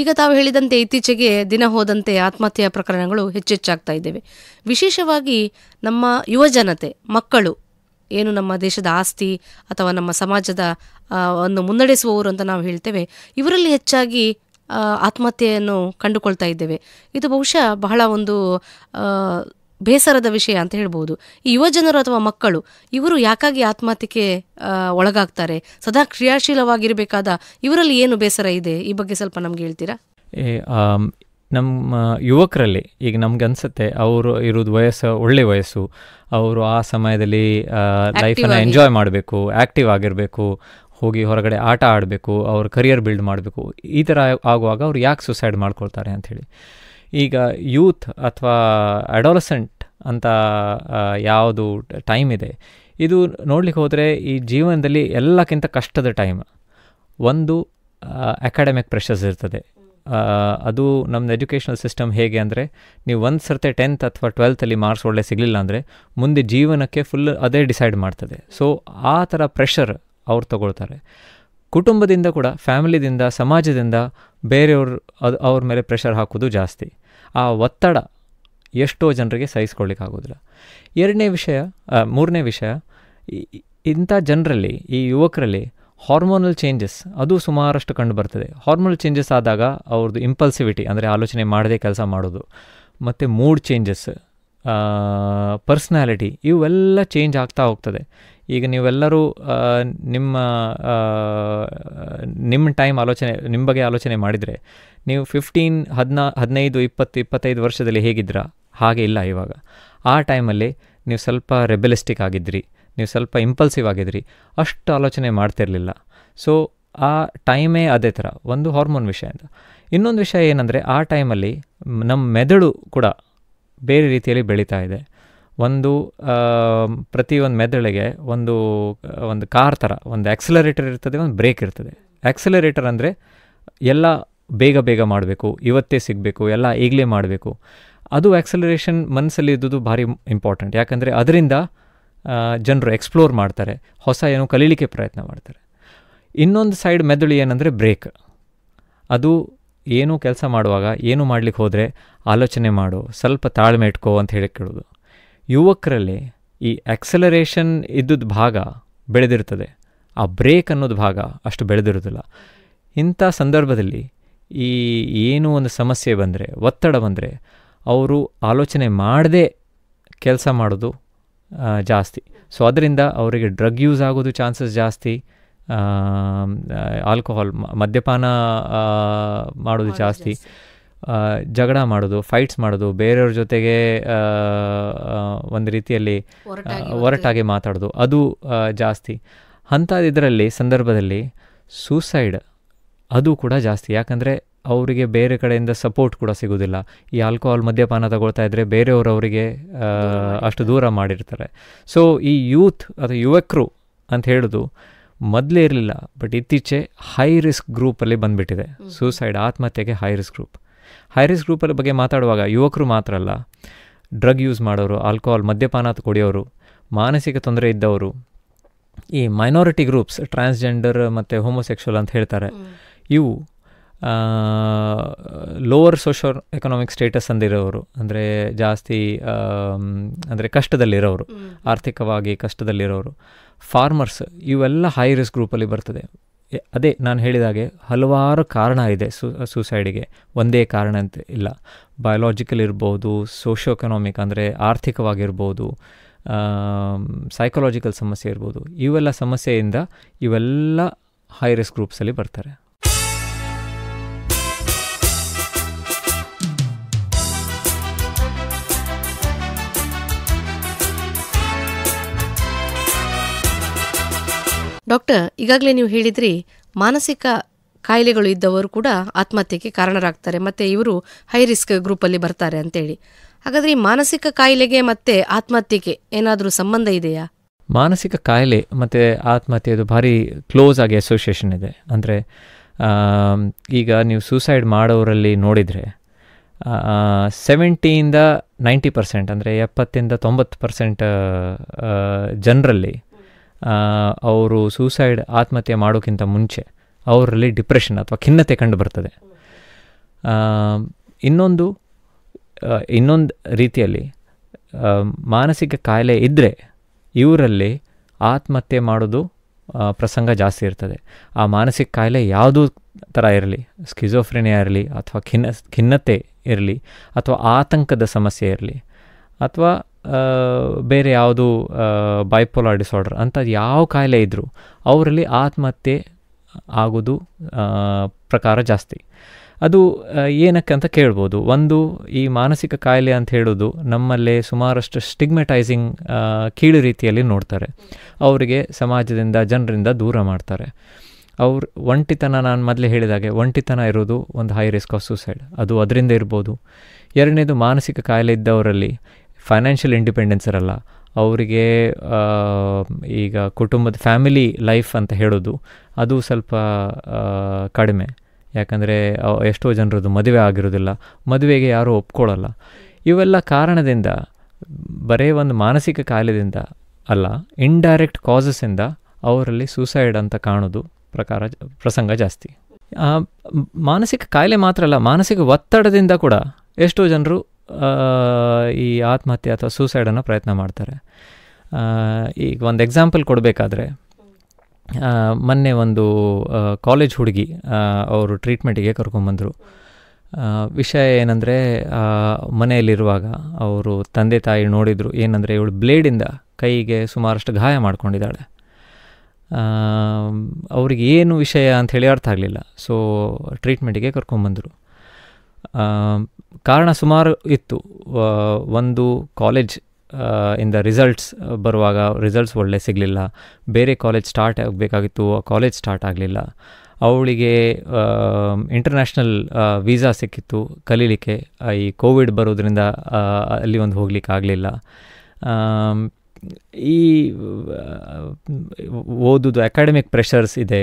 A: ಈಗ ತಾವು ಹೇಳಿದಂತೆ ಇತ್ತೀಚೆಗೆ ದಿನ ಹೋದಂತೆ ಆತ್ಮಹತ್ಯೆಯ ಪ್ರಕರಣಗಳು ಹೆಚ್ಚೆಚ್ಚಾಗ್ತಾ ಇದ್ದೇವೆ ವಿಶೇಷವಾಗಿ ನಮ್ಮ ಯುವಜನತೆ ಮಕ್ಕಳು ಏನು ನಮ್ಮ ದೇಶದ ಆಸ್ತಿ ಅಥವಾ ನಮ್ಮ ಸಮಾಜದ ಅನ್ನು ಮುನ್ನಡೆಸುವವರು ಅಂತ ನಾವು ಹೇಳ್ತೇವೆ ಇವರಲ್ಲಿ ಹೆಚ್ಚಾಗಿ ಆತ್ಮಹತ್ಯೆಯನ್ನು ಕಂಡುಕೊಳ್ತಾ ಇದ್ದೇವೆ ಇದು ಬಹುಶಃ ಬಹಳ ಒಂದು ಬೇಸರದ ವಿಷಯ ಅಂತ ಹೇಳ್ಬೋದು ಈ ಯುವಜನರು ಅಥವಾ ಮಕ್ಕಳು ಇವರು ಯಾಕಾಗಿ ಆತ್ಮಹತ್ಯೆಗೆ ಒಳಗಾಗ್ತಾರೆ ಸದಾ ಕ್ರಿಯಾಶೀಲವಾಗಿರಬೇಕಾದ ಇವರಲ್ಲಿ ಏನು ಬೇಸರ ಇದೆ ಈ ಬಗ್ಗೆ ಸ್ವಲ್ಪ ನಮ್ಗೆ ಹೇಳ್ತೀರಾ
B: ನಮ್ಮ ಯುವಕರಲ್ಲಿ ಈಗ ನಮ್ಗೆ ಅನ್ಸುತ್ತೆ ಅವರು ಇರೋದು ವಯಸ್ಸು ಒಳ್ಳೆ ವಯಸ್ಸು ಅವರು ಆ ಸಮಯದಲ್ಲಿ ಲೈಫನ್ನು ಎಂಜಾಯ್ ಮಾಡಬೇಕು ಆ್ಯಕ್ಟಿವ್ ಆಗಿರಬೇಕು ಹೋಗಿ ಹೊರಗಡೆ ಆಟ ಆಡಬೇಕು ಅವ್ರ ಕರಿಯರ್ ಬಿಲ್ಡ್ ಮಾಡಬೇಕು ಈ ಥರ ಆಗುವಾಗ ಅವ್ರು ಯಾಕೆ ಸುಸೈಡ್ ಮಾಡ್ಕೊಳ್ತಾರೆ ಅಂಥೇಳಿ ಈಗ ಯೂತ್ ಅಥವಾ ಅಡೋಲಸೆಂಟ್ ಅಂತ ಯಾವುದು ಟೈಮ್ ಇದೆ ಇದು ನೋಡಲಿಕ್ಕೆ ಹೋದರೆ ಈ ಜೀವನದಲ್ಲಿ ಎಲ್ಲಕ್ಕಿಂತ ಕಷ್ಟದ ಟೈಮ್ ಒಂದು ಅಕಾಡೆಮಿಕ್ ಪ್ರೆಷರ್ಸ್ ಇರ್ತದೆ ಅದು ನಮ್ಮದು ಎಜುಕೇಷನಲ್ ಸಿಸ್ಟಮ್ ಹೇಗೆ ಅಂದರೆ ನೀವು ಒಂದು ಸರ್ತಿ ಟೆಂತ್ ಅಥವಾ ಟ್ವೆಲ್ತಲ್ಲಿ ಮಾರ್ಕ್ಸ್ ಒಳ್ಳೆ ಸಿಗಲಿಲ್ಲ ಅಂದರೆ ಮುಂದೆ ಜೀವನಕ್ಕೆ ಫುಲ್ ಅದೇ ಡಿಸೈಡ್ ಮಾಡ್ತದೆ ಸೊ ಆ ಥರ ಪ್ರೆಷರ್ ಅವ್ರು ತಗೊಳ್ತಾರೆ ಕುಟುಂಬದಿಂದ ಕೂಡ ಫ್ಯಾಮಿಲಿದಿಂದ ಸಮಾಜದಿಂದ ಬೇರೆಯವ್ರ ಅದು ಅವ್ರ ಮೇಲೆ ಪ್ರೆಷರ್ ಹಾಕೋದು ಜಾಸ್ತಿ ಆ ಒತ್ತಡ ಎಷ್ಟೋ ಜನರಿಗೆ ಆಗೋದಿಲ್ಲ ಎರಡನೇ ವಿಷಯ ಮೂರನೇ ವಿಷಯ ಇಂಥ ಜನರಲ್ಲಿ ಈ ಯುವಕರಲ್ಲಿ ಹಾರ್ಮೋನಲ್ ಚೇಂಜಸ್ ಅದು ಸುಮಾರಷ್ಟು ಕಂಡು ಬರ್ತದೆ ಹಾರ್ಮೋನಲ್ ಚೇಂಜಸ್ ಆದಾಗ ಅವ್ರದ್ದು ಇಂಪಲ್ಸಿವಿಟಿ ಅಂದರೆ ಆಲೋಚನೆ ಮಾಡದೆ ಕೆಲಸ ಮಾಡೋದು ಮತ್ತು ಮೂಡ್ ಚೇಂಜಸ್ ಪರ್ಸ್ನಾಲಿಟಿ ಇವೆಲ್ಲ ಚೇಂಜ್ ಆಗ್ತಾ ಹೋಗ್ತದೆ ಈಗ ನೀವೆಲ್ಲರೂ ನಿಮ್ಮ ನಿಮ್ಮ ಟೈಮ್ ಆಲೋಚನೆ ನಿಮ್ಮ ಬಗ್ಗೆ ಆಲೋಚನೆ ಮಾಡಿದರೆ ನೀವು ಫಿಫ್ಟೀನ್ ಹದಿನಾ ಹದಿನೈದು ಇಪ್ಪತ್ತು ಇಪ್ಪತ್ತೈದು ವರ್ಷದಲ್ಲಿ ಹೇಗಿದ್ರ ಹಾಗೆ ಇಲ್ಲ ಇವಾಗ ಆ ಟೈಮಲ್ಲಿ ನೀವು ಸ್ವಲ್ಪ ರೆಬೆಲಿಸ್ಟಿಕ್ ಆಗಿದ್ರಿ ನೀವು ಸ್ವಲ್ಪ ಇಂಪಲ್ಸಿವ್ ಆಗಿದ್ರಿ ಅಷ್ಟು ಆಲೋಚನೆ ಮಾಡ್ತಿರಲಿಲ್ಲ ಸೊ ಆ ಟೈಮೇ ಅದೇ ಥರ ಒಂದು ಹಾರ್ಮೋನ್ ವಿಷಯ ಅಂತ ಇನ್ನೊಂದು ವಿಷಯ ಏನಂದರೆ ಆ ಟೈಮಲ್ಲಿ ನಮ್ಮ ಮೆದುಳು ಕೂಡ ಬೇರೆ ರೀತಿಯಲ್ಲಿ ಬೆಳೀತಾ ಇದೆ ಒಂದು ಪ್ರತಿಯೊಂದು ಮೆದುಳಿಗೆ ಒಂದು ಒಂದು ಕಾರ್ ಥರ ಒಂದು ಆ್ಯಕ್ಸಿಲರೇಟರ್ ಇರ್ತದೆ ಒಂದು ಬ್ರೇಕ್ ಇರ್ತದೆ ಆ್ಯಕ್ಸಿಲರೇಟರ್ ಅಂದರೆ ಎಲ್ಲ ಬೇಗ ಬೇಗ ಮಾಡಬೇಕು ಇವತ್ತೇ ಸಿಗಬೇಕು ಎಲ್ಲ ಈಗಲೇ ಮಾಡಬೇಕು ಅದು ಆಕ್ಸಲರೇಷನ್ ಮನಸ್ಸಲ್ಲಿ ಇದ್ದುದು ಭಾರಿ ಇಂಪಾರ್ಟೆಂಟ್ ಯಾಕಂದರೆ ಅದರಿಂದ ಜನರು ಎಕ್ಸ್ಪ್ಲೋರ್ ಮಾಡ್ತಾರೆ ಹೊಸ ಏನು ಕಲೀಲಿಕ್ಕೆ ಪ್ರಯತ್ನ ಮಾಡ್ತಾರೆ ಇನ್ನೊಂದು ಸೈಡ್ ಮೆದುಳು ಏನಂದರೆ ಬ್ರೇಕ್ ಅದು ಏನು ಕೆಲಸ ಮಾಡುವಾಗ ಏನು ಮಾಡಲಿಕ್ಕೆ ಹೋದರೆ ಆಲೋಚನೆ ಮಾಡು ಸ್ವಲ್ಪ ತಾಳ್ಮೆ ಇಟ್ಕೋ ಅಂತ ಹೇಳಿ ಕೇಳೋದು ಯುವಕರಲ್ಲಿ ಈ ಆ್ಯಕ್ಸಲರೇಷನ್ ಇದ್ದದ್ದು ಭಾಗ ಬೆಳೆದಿರ್ತದೆ ಆ ಬ್ರೇಕ್ ಅನ್ನೋದು ಭಾಗ ಅಷ್ಟು ಬೆಳೆದಿರೋದಿಲ್ಲ ಇಂಥ ಸಂದರ್ಭದಲ್ಲಿ ಈ ಏನೂ ಒಂದು ಸಮಸ್ಯೆ ಬಂದರೆ ಒತ್ತಡ ಬಂದರೆ ಅವರು ಆಲೋಚನೆ ಮಾಡದೆ ಕೆಲಸ ಮಾಡೋದು ಜಾಸ್ತಿ ಸೊ ಅದರಿಂದ ಅವರಿಗೆ ಡ್ರಗ್ ಯೂಸ್ ಆಗೋದು ಚಾನ್ಸಸ್ ಜಾಸ್ತಿ ಆಲ್ಕೋಹಾಲ್ ಮದ್ಯಪಾನ ಮಾಡೋದು ಜಾಸ್ತಿ ಜಗಳ ಮಾಡೋದು ಫೈಟ್ಸ್ ಮಾಡೋದು ಬೇರೆಯವ್ರ ಜೊತೆಗೆ ಒಂದು ರೀತಿಯಲ್ಲಿ ಒರಟಾಗಿ ಮಾತಾಡೋದು ಅದು ಜಾಸ್ತಿ ಅಂಥದ್ದಿದ್ರಲ್ಲಿ ಸಂದರ್ಭದಲ್ಲಿ ಸೂಸೈಡ್ ಅದು ಕೂಡ ಜಾಸ್ತಿ ಯಾಕಂದರೆ ಅವರಿಗೆ ಬೇರೆ ಕಡೆಯಿಂದ ಸಪೋರ್ಟ್ ಕೂಡ ಸಿಗೋದಿಲ್ಲ ಈ ಆಲ್ಕೋಹಾಲ್ ಮದ್ಯಪಾನ ತಗೊಳ್ತಾ ಇದ್ದರೆ ಬೇರೆಯವರು ಅವರಿಗೆ ಅಷ್ಟು ದೂರ ಮಾಡಿರ್ತಾರೆ ಸೊ ಈ ಯೂತ್ ಅಥವಾ ಯುವಕರು ಅಂತ ಹೇಳೋದು ಮೊದಲೇ ಇರಲಿಲ್ಲ ಬಟ್ ಇತ್ತೀಚೆ ಹೈ ರಿಸ್ಕ್ ಗ್ರೂಪಲ್ಲಿ ಬಂದುಬಿಟ್ಟಿದೆ ಸೂಸೈಡ್ ಆತ್ಮಹತ್ಯೆಗೆ high risk group high risk ಗ್ರೂಪಲ್ಲಿ ಬಗ್ಗೆ ಮಾತಾಡುವಾಗ ಯುವಕರು ಮಾತ್ರ ಅಲ್ಲ ಡ್ರಗ್ ಯೂಸ್ ಮಾಡೋರು ಆಲ್ಕೋಹಾಲ್ ಮದ್ಯಪಾನ ಕುಡಿಯೋರು ಮಾನಸಿಕ ತೊಂದರೆ ಇದ್ದವರು ಈ ಮೈನಾರಿಟಿ ಗ್ರೂಪ್ಸ್ ಟ್ರಾನ್ಸ್ಜೆಂಡರ್ ಮತ್ತು ಹೋಮೋಸೆಕ್ಷುವಲ್ ಅಂತ ಹೇಳ್ತಾರೆ ಇವು ಲೋವರ್ ಸೋಷೋ ಎಕನಾಮಿಕ್ ಸ್ಟೇಟಸ್ ಅಂದಿರೋರು ಅಂದರೆ ಜಾಸ್ತಿ ಅಂದರೆ ಕಷ್ಟದಲ್ಲಿರೋರು ಆರ್ಥಿಕವಾಗಿ ಕಷ್ಟದಲ್ಲಿರೋರು ಫಾರ್ಮರ್ಸ್ ಇವೆಲ್ಲ ಹೈ ರಿಸ್ಕ್ ಗ್ರೂಪಲ್ಲಿ ಬರ್ತದೆ ಅದೇ ನಾನು ಹೇಳಿದಾಗೆ ಹಲವಾರು ಕಾರಣ ಇದೆ ಸು ಸೂಸೈಡಿಗೆ ಒಂದೇ ಕಾರಣ ಅಂತ ಇಲ್ಲ ಬಯೋಲಾಜಿಕಲ್ ಇರ್ಬೋದು ಸೋಷೋ ಎಕನಾಮಿಕ್ ಅಂದರೆ ಆರ್ಥಿಕವಾಗಿರ್ಬೋದು ಸೈಕಲಾಜಿಕಲ್ ಸಮಸ್ಯೆ ಇರ್ಬೋದು ಇವೆಲ್ಲ ಸಮಸ್ಯೆಯಿಂದ ಇವೆಲ್ಲ ಹೈ ರಿಸ್ಕ್ ಗ್ರೂಪ್ಸಲ್ಲಿ ಬರ್ತಾರೆ
A: ಡಾಕ್ಟರ್ ಈಗಾಗಲೇ ನೀವು ಹೇಳಿದ್ರಿ ಮಾನಸಿಕ ಕಾಯಿಲೆಗಳು ಇದ್ದವರು ಕೂಡ ಆತ್ಮಹತ್ಯೆಗೆ ಕಾರಣರಾಗ್ತಾರೆ ಮತ್ತು ಇವರು ಹೈ ರಿಸ್ಕ್ ಗ್ರೂಪಲ್ಲಿ ಬರ್ತಾರೆ ಅಂತೇಳಿ ಹಾಗಾದರೆ ಈ ಮಾನಸಿಕ ಕಾಯಿಲೆಗೆ ಮತ್ತು ಆತ್ಮಹತ್ಯೆಗೆ ಏನಾದರೂ ಸಂಬಂಧ ಇದೆಯಾ
B: ಮಾನಸಿಕ ಕಾಯಿಲೆ ಮತ್ತು ಆತ್ಮಹತ್ಯೆದು ಭಾರಿ ಕ್ಲೋಸ್ ಆಗಿ ಅಸೋಸಿಯೇಷನ್ ಇದೆ ಅಂದರೆ ಈಗ ನೀವು ಸೂಸೈಡ್ ಮಾಡೋರಲ್ಲಿ ನೋಡಿದರೆ ಸೆವೆಂಟಿಯಿಂದ ನೈಂಟಿ ಪರ್ಸೆಂಟ್ ಅಂದರೆ ಎಪ್ಪತ್ತಿಂದ ತೊಂಬತ್ತು ಪರ್ಸೆಂಟ್ ಜನರಲ್ಲಿ ಅವರು ಸೂಸೈಡ್ ಆತ್ಮಹತ್ಯೆ ಮಾಡೋಕ್ಕಿಂತ ಮುಂಚೆ ಅವರಲ್ಲಿ ಡಿಪ್ರೆಷನ್ ಅಥವಾ ಖಿನ್ನತೆ ಕಂಡು ಬರ್ತದೆ ಇನ್ನೊಂದು ಇನ್ನೊಂದು ರೀತಿಯಲ್ಲಿ ಮಾನಸಿಕ ಕಾಯಿಲೆ ಇದ್ದರೆ ಇವರಲ್ಲಿ ಆತ್ಮಹತ್ಯೆ ಮಾಡೋದು ಪ್ರಸಂಗ ಜಾಸ್ತಿ ಇರ್ತದೆ ಆ ಮಾನಸಿಕ ಕಾಯಿಲೆ ಯಾವುದೂ ಥರ ಇರಲಿ ಸ್ಕಿಜೋಫ್ರೆನಿಯಾ ಇರಲಿ ಅಥವಾ ಖಿನ್ನ ಖಿನ್ನತೆ ಇರಲಿ ಅಥವಾ ಆತಂಕದ ಸಮಸ್ಯೆ ಇರಲಿ ಅಥವಾ ಬೇರೆ ಯಾವುದು ಬೈಪೋಲಾರ್ ಡಿಸಾರ್ಡರ್ ಅಂತ ಯಾವ ಕಾಯಿಲೆ ಇದ್ದರೂ ಅವರಲ್ಲಿ ಆತ್ಮಹತ್ಯೆ ಆಗೋದು ಪ್ರಕಾರ ಜಾಸ್ತಿ ಅದು ಏನಕ್ಕೆ ಅಂತ ಕೇಳ್ಬೋದು ಒಂದು ಈ ಮಾನಸಿಕ ಕಾಯಿಲೆ ಅಂತ ಹೇಳೋದು ನಮ್ಮಲ್ಲೇ ಸುಮಾರಷ್ಟು ಸ್ಟಿಗ್ಮೆಟೈಸಿಂಗ್ ಕೀಳು ರೀತಿಯಲ್ಲಿ ನೋಡ್ತಾರೆ ಅವರಿಗೆ ಸಮಾಜದಿಂದ ಜನರಿಂದ ದೂರ ಮಾಡ್ತಾರೆ ಅವ್ರ ಒಂಟಿತನ ನಾನು ಮೊದಲೇ ಹೇಳಿದಾಗೆ ಒಂಟಿತನ ಇರೋದು ಒಂದು ಹೈ ರಿಸ್ಕ್ ಆಫ್ ಸೂಸೈಡ್ ಅದು ಅದರಿಂದ ಇರ್ಬೋದು ಎರಡನೇದು ಮಾನಸಿಕ ಕಾಯಿಲೆ ಇದ್ದವರಲ್ಲಿ ಫೈನಾನ್ಷಿಯಲ್ ಇಂಡಿಪೆಂಡೆನ್ಸ್ ಇರಲ್ಲ ಅವರಿಗೆ ಈಗ ಕುಟುಂಬದ ಫ್ಯಾಮಿಲಿ ಲೈಫ್ ಅಂತ ಹೇಳೋದು ಅದು ಸ್ವಲ್ಪ ಕಡಿಮೆ ಯಾಕಂದರೆ ಎಷ್ಟೋ ಜನರದು ಮದುವೆ ಆಗಿರೋದಿಲ್ಲ ಮದುವೆಗೆ ಯಾರೂ ಒಪ್ಕೊಳ್ಳಲ್ಲ ಇವೆಲ್ಲ ಕಾರಣದಿಂದ ಬರೇ ಒಂದು ಮಾನಸಿಕ ಕಾಯಿಲೆದಿಂದ ಅಲ್ಲ ಇಂಡೈರೆಕ್ಟ್ ಕಾಸಸ್ಸಿಂದ ಅವರಲ್ಲಿ ಸೂಸೈಡ್ ಅಂತ ಕಾಣೋದು ಪ್ರಕಾರ ಪ್ರಸಂಗ ಜಾಸ್ತಿ ಮಾನಸಿಕ ಕಾಯಿಲೆ ಮಾತ್ರ ಅಲ್ಲ ಮಾನಸಿಕ ಒತ್ತಡದಿಂದ ಕೂಡ ಎಷ್ಟೋ ಜನರು ಈ ಆತ್ಮಹತ್ಯೆ ಅಥವಾ ಸೂಸೈಡನ್ನು ಪ್ರಯತ್ನ ಮಾಡ್ತಾರೆ ಈಗ ಒಂದು ಎಕ್ಸಾಂಪಲ್ ಕೊಡಬೇಕಾದ್ರೆ ಮೊನ್ನೆ ಒಂದು ಕಾಲೇಜ್ ಹುಡುಗಿ ಅವರು ಟ್ರೀಟ್ಮೆಂಟಿಗೆ ಕರ್ಕೊಂಬಂದರು ವಿಷಯ ಏನಂದರೆ ಮನೆಯಲ್ಲಿರುವಾಗ ಅವರು ತಂದೆ ತಾಯಿ ನೋಡಿದರು ಏನಂದರೆ ಇವಳು ಬ್ಲೇಡಿಂದ ಕೈಗೆ ಸುಮಾರಷ್ಟು ಗಾಯ ಮಾಡ್ಕೊಂಡಿದ್ದಾಳೆ ಅವ್ರಿಗೆ ಏನು ವಿಷಯ ಹೇಳಿ ಅರ್ಥ ಆಗಲಿಲ್ಲ ಸೊ ಟ್ರೀಟ್ಮೆಂಟಿಗೆ ಕರ್ಕೊಂಬಂದರು ಕಾರಣ ಸುಮಾರು ಇತ್ತು ಒಂದು ಕಾಲೇಜ್ ಇಂದ ರಿಸಲ್ಟ್ಸ್ ಬರುವಾಗ ರಿಸಲ್ಟ್ಸ್ ಒಳ್ಳೆ ಸಿಗಲಿಲ್ಲ ಬೇರೆ ಕಾಲೇಜ್ ಸ್ಟಾರ್ಟ್ ಆಗಬೇಕಾಗಿತ್ತು ಕಾಲೇಜ್ ಸ್ಟಾರ್ಟ್ ಆಗಲಿಲ್ಲ ಅವಳಿಗೆ ಇಂಟರ್ನ್ಯಾಷನಲ್ ವೀಸಾ ಸಿಕ್ಕಿತ್ತು ಕಲೀಲಿಕ್ಕೆ ಈ ಕೋವಿಡ್ ಬರೋದ್ರಿಂದ ಅಲ್ಲಿ ಒಂದು ಹೋಗ್ಲಿಕ್ಕೆ ಆಗಲಿಲ್ಲ ಈ ಓದೋದು ಅಕಾಡೆಮಿಕ್ ಪ್ರೆಷರ್ಸ್ ಇದೆ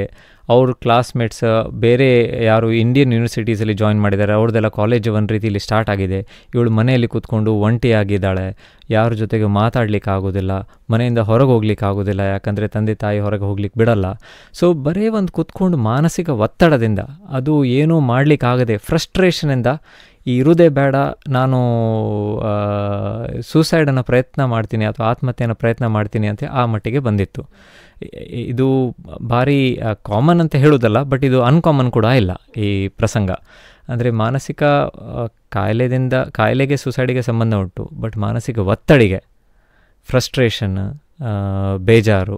B: ಅವ್ರ ಕ್ಲಾಸ್ಮೇಟ್ಸ್ ಬೇರೆ ಯಾರು ಇಂಡಿಯನ್ ಯೂನಿವರ್ಸಿಟೀಸಲ್ಲಿ ಜಾಯಿನ್ ಮಾಡಿದ್ದಾರೆ ಅವ್ರದ್ದೆಲ್ಲ ಕಾಲೇಜ್ ಒಂದು ರೀತಿಯಲ್ಲಿ ಸ್ಟಾರ್ಟ್ ಆಗಿದೆ ಇವಳು ಮನೆಯಲ್ಲಿ ಕೂತ್ಕೊಂಡು ಒಂಟಿಯಾಗಿದ್ದಾಳೆ ಯಾರ ಜೊತೆಗೆ ಮಾತಾಡಲಿಕ್ಕೆ ಆಗೋದಿಲ್ಲ ಮನೆಯಿಂದ ಹೊರಗೆ ಹೋಗ್ಲಿಕ್ಕೆ ಆಗೋದಿಲ್ಲ ಯಾಕಂದರೆ ತಂದೆ ತಾಯಿ ಹೊರಗೆ ಹೋಗ್ಲಿಕ್ಕೆ ಬಿಡಲ್ಲ ಸೊ ಬರೀ ಒಂದು ಕೂತ್ಕೊಂಡು ಮಾನಸಿಕ ಒತ್ತಡದಿಂದ ಅದು ಏನೂ ಮಾಡಲಿಕ್ಕಾಗದೆ ಫ್ರಸ್ಟ್ರೇಷನಿಂದ ಈ ಇರುವುದೇ ಬೇಡ ನಾನು ಸೂಸೈಡನ್ನು ಪ್ರಯತ್ನ ಮಾಡ್ತೀನಿ ಅಥವಾ ಆತ್ಮಹತ್ಯೆಯನ್ನು ಪ್ರಯತ್ನ ಮಾಡ್ತೀನಿ ಅಂತ ಆ ಮಟ್ಟಿಗೆ ಬಂದಿತ್ತು ಇದು ಭಾರಿ ಕಾಮನ್ ಅಂತ ಹೇಳೋದಲ್ಲ ಬಟ್ ಇದು ಅನ್ಕಾಮನ್ ಕೂಡ ಇಲ್ಲ ಈ ಪ್ರಸಂಗ ಅಂದರೆ ಮಾನಸಿಕ ಕಾಯಿಲೆದಿಂದ ಕಾಯಿಲೆಗೆ ಸೂಸೈಡಿಗೆ ಸಂಬಂಧ ಉಂಟು ಬಟ್ ಮಾನಸಿಕ ಒತ್ತಡಿಗೆ ಫ್ರಸ್ಟ್ರೇಷನ್ ಬೇಜಾರು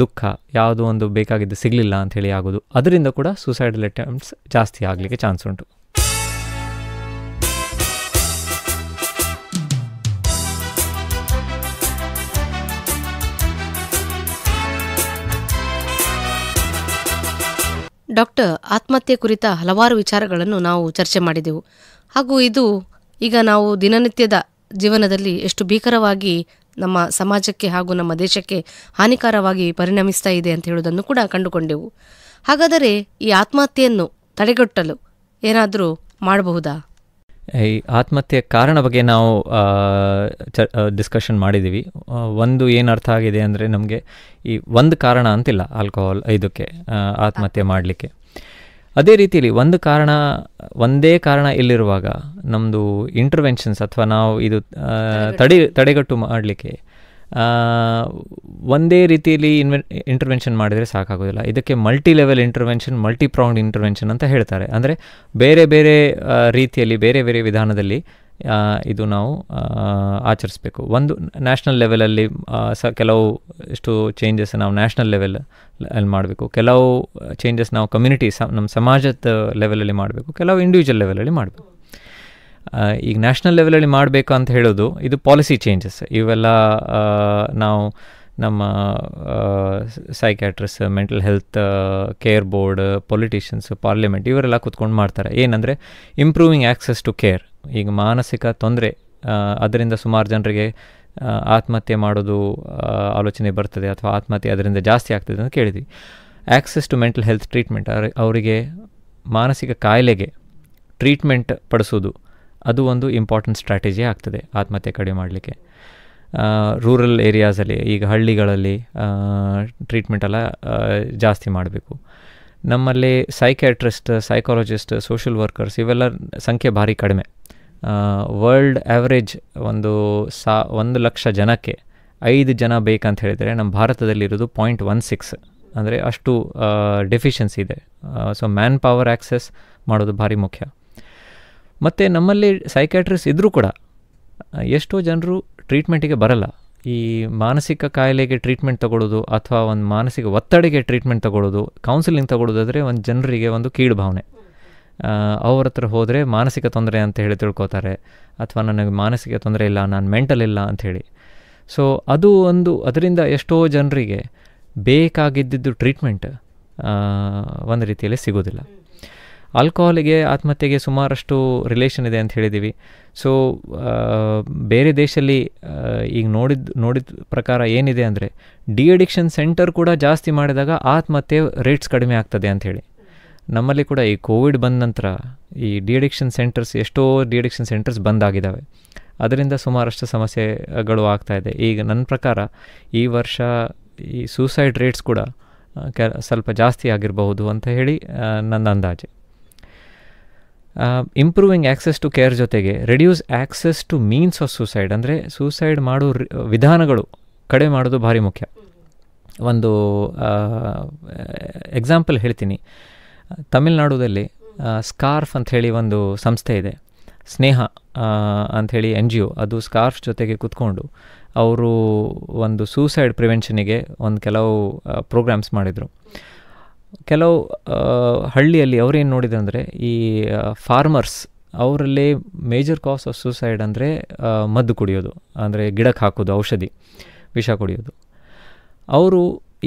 B: ದುಃಖ ಯಾವುದೋ ಒಂದು ಬೇಕಾಗಿದ್ದು ಸಿಗಲಿಲ್ಲ ಅಂಥೇಳಿ ಆಗೋದು ಅದರಿಂದ ಕೂಡ ಸೂಸೈಡಲ್ ಅಟೆಂಪ್ಟ್ಸ್ ಜಾಸ್ತಿ ಆಗಲಿಕ್ಕೆ ಚಾನ್ಸ್ ಉಂಟು
A: ಡಾಕ್ಟರ್ ಆತ್ಮಹತ್ಯೆ ಕುರಿತ ಹಲವಾರು ವಿಚಾರಗಳನ್ನು ನಾವು ಚರ್ಚೆ ಮಾಡಿದೆವು ಹಾಗೂ ಇದು ಈಗ ನಾವು ದಿನನಿತ್ಯದ ಜೀವನದಲ್ಲಿ ಎಷ್ಟು ಭೀಕರವಾಗಿ ನಮ್ಮ ಸಮಾಜಕ್ಕೆ ಹಾಗೂ ನಮ್ಮ ದೇಶಕ್ಕೆ ಹಾನಿಕಾರವಾಗಿ ಪರಿಣಮಿಸ್ತಾ ಇದೆ ಅಂತ ಹೇಳುವುದನ್ನು ಕೂಡ ಕಂಡುಕೊಂಡೆವು ಹಾಗಾದರೆ ಈ ಆತ್ಮಹತ್ಯೆಯನ್ನು ತಡೆಗಟ್ಟಲು ಏನಾದರೂ ಮಾಡಬಹುದಾ
B: ಈ ಆತ್ಮಹತ್ಯೆ ಕಾರಣ ಬಗ್ಗೆ ನಾವು ಚ ಡಿಸ್ಕಷನ್ ಮಾಡಿದ್ದೀವಿ ಒಂದು ಏನು ಅರ್ಥ ಆಗಿದೆ ಅಂದರೆ ನಮಗೆ ಈ ಒಂದು ಕಾರಣ ಅಂತಿಲ್ಲ ಆಲ್ಕೋಹಾಲ್ ಇದಕ್ಕೆ ಆತ್ಮಹತ್ಯೆ ಮಾಡಲಿಕ್ಕೆ ಅದೇ ರೀತಿಯಲ್ಲಿ ಒಂದು ಕಾರಣ ಒಂದೇ ಕಾರಣ ಇಲ್ಲಿರುವಾಗ ನಮ್ಮದು ಇಂಟರ್ವೆನ್ಷನ್ಸ್ ಅಥವಾ ನಾವು ಇದು ತಡೆ ತಡೆಗಟ್ಟು ಮಾಡಲಿಕ್ಕೆ ಒಂದೇ ರೀತಿಯಲ್ಲಿ ಇನ್ವೆ ಇಂಟರ್ವೆನ್ಷನ್ ಮಾಡಿದರೆ ಸಾಕಾಗೋದಿಲ್ಲ ಇದಕ್ಕೆ multi level intervention multi pronged intervention ಅಂತ ಹೇಳ್ತಾರೆ ಅಂದರೆ ಬೇರೆ ಬೇರೆ ರೀತಿಯಲ್ಲಿ ಬೇರೆ ಬೇರೆ ವಿಧಾನದಲ್ಲಿ ಇದು ನಾವು ಆಚರಿಸಬೇಕು ಒಂದು ನ್ಯಾಷನಲ್ ಲೆವೆಲಲ್ಲಿ ಸ ಕೆಲವು ಇಷ್ಟು ಚೇಂಜಸ್ ನಾವು ನ್ಯಾಷನಲ್ ಲೆವೆಲ್ ಅಲ್ಲಿ ಮಾಡಬೇಕು ಕೆಲವು ಚೇಂಜಸ್ ನಾವು ಕಮ್ಯುನಿಟಿ ಸ ನಮ್ಮ ಸಮಾಜದ ಲೆವೆಲಲ್ಲಿ ಮಾಡಬೇಕು ಕೆಲವು ಇಂಡಿವಿಜುವಲ್ ಲೆವೆಲಲ್ಲಿ ಮಾಡಬೇಕು ಈಗ ನ್ಯಾಷನಲ್ ಲೆವೆಲಲ್ಲಿ ಮಾಡಬೇಕು ಅಂತ ಹೇಳೋದು ಇದು ಪಾಲಿಸಿ ಚೇಂಜಸ್ ಇವೆಲ್ಲ ನಾವು ನಮ್ಮ psychiatrists mental health care board politicians parliament ಇವರೆಲ್ಲ ಕುತ್ಕೊಂಡು ಮಾಡ್ತಾರೆ ಏನಂದರೆ ಇಂಪ್ರೂವಿಂಗ್ ಆ್ಯಕ್ಸಸ್ ಟು ಕೇರ್ ಈಗ ಮಾನಸಿಕ ತೊಂದರೆ ಅದರಿಂದ ಸುಮಾರು ಜನರಿಗೆ ಆತ್ಮಹತ್ಯೆ ಮಾಡೋದು ಆಲೋಚನೆ ಬರ್ತದೆ ಅಥವಾ ಆತ್ಮಹತ್ಯೆ ಅದರಿಂದ ಜಾಸ್ತಿ ಆಗ್ತದೆ ಅಂತ ಕೇಳಿದ್ವಿ access to mental health treatment ಅವರಿಗೆ ಮಾನಸಿಕ ಕಾಯಿಲೆಗೆ ಟ್ರೀಟ್ಮೆಂಟ್ ಪಡಿಸೋದು ಅದು ಒಂದು ಇಂಪಾರ್ಟೆಂಟ್ ಸ್ಟ್ರಾಟಜಿ ಆಗ್ತದೆ ಆತ್ಮಹತ್ಯೆ ಕಡಿಮೆ ಮಾಡಲಿಕ್ಕೆ ರೂರಲ್ ಏರಿಯಾಸಲ್ಲಿ ಈಗ ಹಳ್ಳಿಗಳಲ್ಲಿ ಟ್ರೀಟ್ಮೆಂಟ್ ಎಲ್ಲ ಜಾಸ್ತಿ ಮಾಡಬೇಕು ನಮ್ಮಲ್ಲಿ ಸೈಕ್ಯಾಟ್ರಿಸ್ಟ್ ಸೈಕಾಲಜಿಸ್ಟ್ ಸೋಷಲ್ ವರ್ಕರ್ಸ್ ಇವೆಲ್ಲ ಸಂಖ್ಯೆ ಭಾರಿ ಕಡಿಮೆ ವರ್ಲ್ಡ್ ಆ್ಯಾವ್ರೇಜ್ ಒಂದು ಸಾ ಒಂದು ಲಕ್ಷ ಜನಕ್ಕೆ ಐದು ಜನ ಬೇಕಂತ ಹೇಳಿದರೆ ನಮ್ಮ ಭಾರತದಲ್ಲಿರೋದು ಪಾಯಿಂಟ್ ಒನ್ ಸಿಕ್ಸ್ ಅಂದರೆ ಅಷ್ಟು ಡೆಫಿಷಿಯನ್ಸಿ ಇದೆ ಸೊ ಮ್ಯಾನ್ ಪವರ್ ಆ್ಯಕ್ಸೆಸ್ ಮಾಡೋದು ಭಾರಿ ಮುಖ್ಯ ಮತ್ತು ನಮ್ಮಲ್ಲಿ ಸೈಕ್ಯಾಟ್ರಿಸ್ ಇದ್ದರೂ ಕೂಡ ಎಷ್ಟೋ ಜನರು ಟ್ರೀಟ್ಮೆಂಟಿಗೆ ಬರಲ್ಲ ಈ ಮಾನಸಿಕ ಕಾಯಿಲೆಗೆ ಟ್ರೀಟ್ಮೆಂಟ್ ತಗೊಳ್ಳೋದು ಅಥವಾ ಒಂದು ಮಾನಸಿಕ ಒತ್ತಡಕ್ಕೆ ಟ್ರೀಟ್ಮೆಂಟ್ ತಗೊಳ್ಳೋದು ಕೌನ್ಸಿಲಿಂಗ್ ತಗೊಳ್ಳೋದಾದರೆ ಒಂದು ಜನರಿಗೆ ಒಂದು ಕೀಳು ಭಾವನೆ ಅವ್ರ ಹತ್ರ ಹೋದರೆ ಮಾನಸಿಕ ತೊಂದರೆ ಅಂತ ಹೇಳಿ ತಿಳ್ಕೊತಾರೆ ಅಥವಾ ನನಗೆ ಮಾನಸಿಕ ತೊಂದರೆ ಇಲ್ಲ ನಾನು ಮೆಂಟಲ್ ಇಲ್ಲ ಅಂಥೇಳಿ ಸೊ ಅದು ಒಂದು ಅದರಿಂದ ಎಷ್ಟೋ ಜನರಿಗೆ ಬೇಕಾಗಿದ್ದಿದ್ದು ಟ್ರೀಟ್ಮೆಂಟ್ ಒಂದು ರೀತಿಯಲ್ಲಿ ಸಿಗೋದಿಲ್ಲ ಆಲ್ಕೋಹಾಲಿಗೆ ಆತ್ಮಹತ್ಯೆಗೆ ಸುಮಾರಷ್ಟು ರಿಲೇಷನ್ ಇದೆ ಅಂತ ಹೇಳಿದ್ದೀವಿ ಸೊ ಬೇರೆ ದೇಶದಲ್ಲಿ ಈಗ ನೋಡಿದ ನೋಡಿದ ಪ್ರಕಾರ ಏನಿದೆ ಅಂದರೆ ಡಿ ಅಡಿಕ್ಷನ್ ಸೆಂಟರ್ ಕೂಡ ಜಾಸ್ತಿ ಮಾಡಿದಾಗ ಆತ್ಮಹತ್ಯೆ ರೇಟ್ಸ್ ಕಡಿಮೆ ಆಗ್ತದೆ ಅಂಥೇಳಿ ನಮ್ಮಲ್ಲಿ ಕೂಡ ಈ ಕೋವಿಡ್ ಬಂದ ನಂತರ ಈ ಡಿ ಅಡಿಕ್ಷನ್ ಸೆಂಟರ್ಸ್ ಎಷ್ಟೋ ಡಿ ಅಡಿಕ್ಷನ್ ಸೆಂಟರ್ಸ್ ಆಗಿದ್ದಾವೆ ಅದರಿಂದ ಸುಮಾರಷ್ಟು ಸಮಸ್ಯೆಗಳು ಆಗ್ತಾಯಿದೆ ಈಗ ನನ್ನ ಪ್ರಕಾರ ಈ ವರ್ಷ ಈ ಸೂಸೈಡ್ ರೇಟ್ಸ್ ಕೂಡ ಕೆ ಸ್ವಲ್ಪ ಜಾಸ್ತಿ ಆಗಿರಬಹುದು ಅಂತ ಹೇಳಿ ನನ್ನ ಅಂದಾಜೆ ಇಂಪ್ರೂವಿಂಗ್ ಆ್ಯಕ್ಸಸ್ ಟು ಕೇರ್ ಜೊತೆಗೆ reduce access to means of suicide ಅಂದರೆ ಸೂಸೈಡ್ ಮಾಡೋ ವಿಧಾನಗಳು ಕಡೆ ಮಾಡೋದು ಭಾರಿ ಮುಖ್ಯ ಒಂದು ಎಕ್ಸಾಂಪಲ್ ಹೇಳ್ತೀನಿ ತಮಿಳ್ನಾಡುದಲ್ಲಿ ಸ್ಕಾರ್ಫ್ ಅಂಥೇಳಿ ಒಂದು ಸಂಸ್ಥೆ ಇದೆ ಸ್ನೇಹ ಅಂಥೇಳಿ ಎನ್ ಜಿ ಒ ಅದು ಸ್ಕಾರ್ಫ್ ಜೊತೆಗೆ ಕೂತ್ಕೊಂಡು ಅವರು ಒಂದು ಸೂಸೈಡ್ ಪ್ರಿವೆನ್ಷನಿಗೆ ಒಂದು ಕೆಲವು ಪ್ರೋಗ್ರಾಮ್ಸ್ ಮಾಡಿದರು ಕೆಲವು ಹಳ್ಳಿಯಲ್ಲಿ ಅವರೇನು ನೋಡಿದೆ ಅಂದರೆ ಈ ಫಾರ್ಮರ್ಸ್ ಅವರಲ್ಲಿ ಮೇಜರ್ ಕಾಸ್ ಆಫ್ ಸೂಸೈಡ್ ಅಂದರೆ ಮದ್ದು ಕುಡಿಯೋದು ಅಂದರೆ ಗಿಡಕ್ಕೆ ಹಾಕೋದು ಔಷಧಿ ವಿಷ ಕುಡಿಯೋದು ಅವರು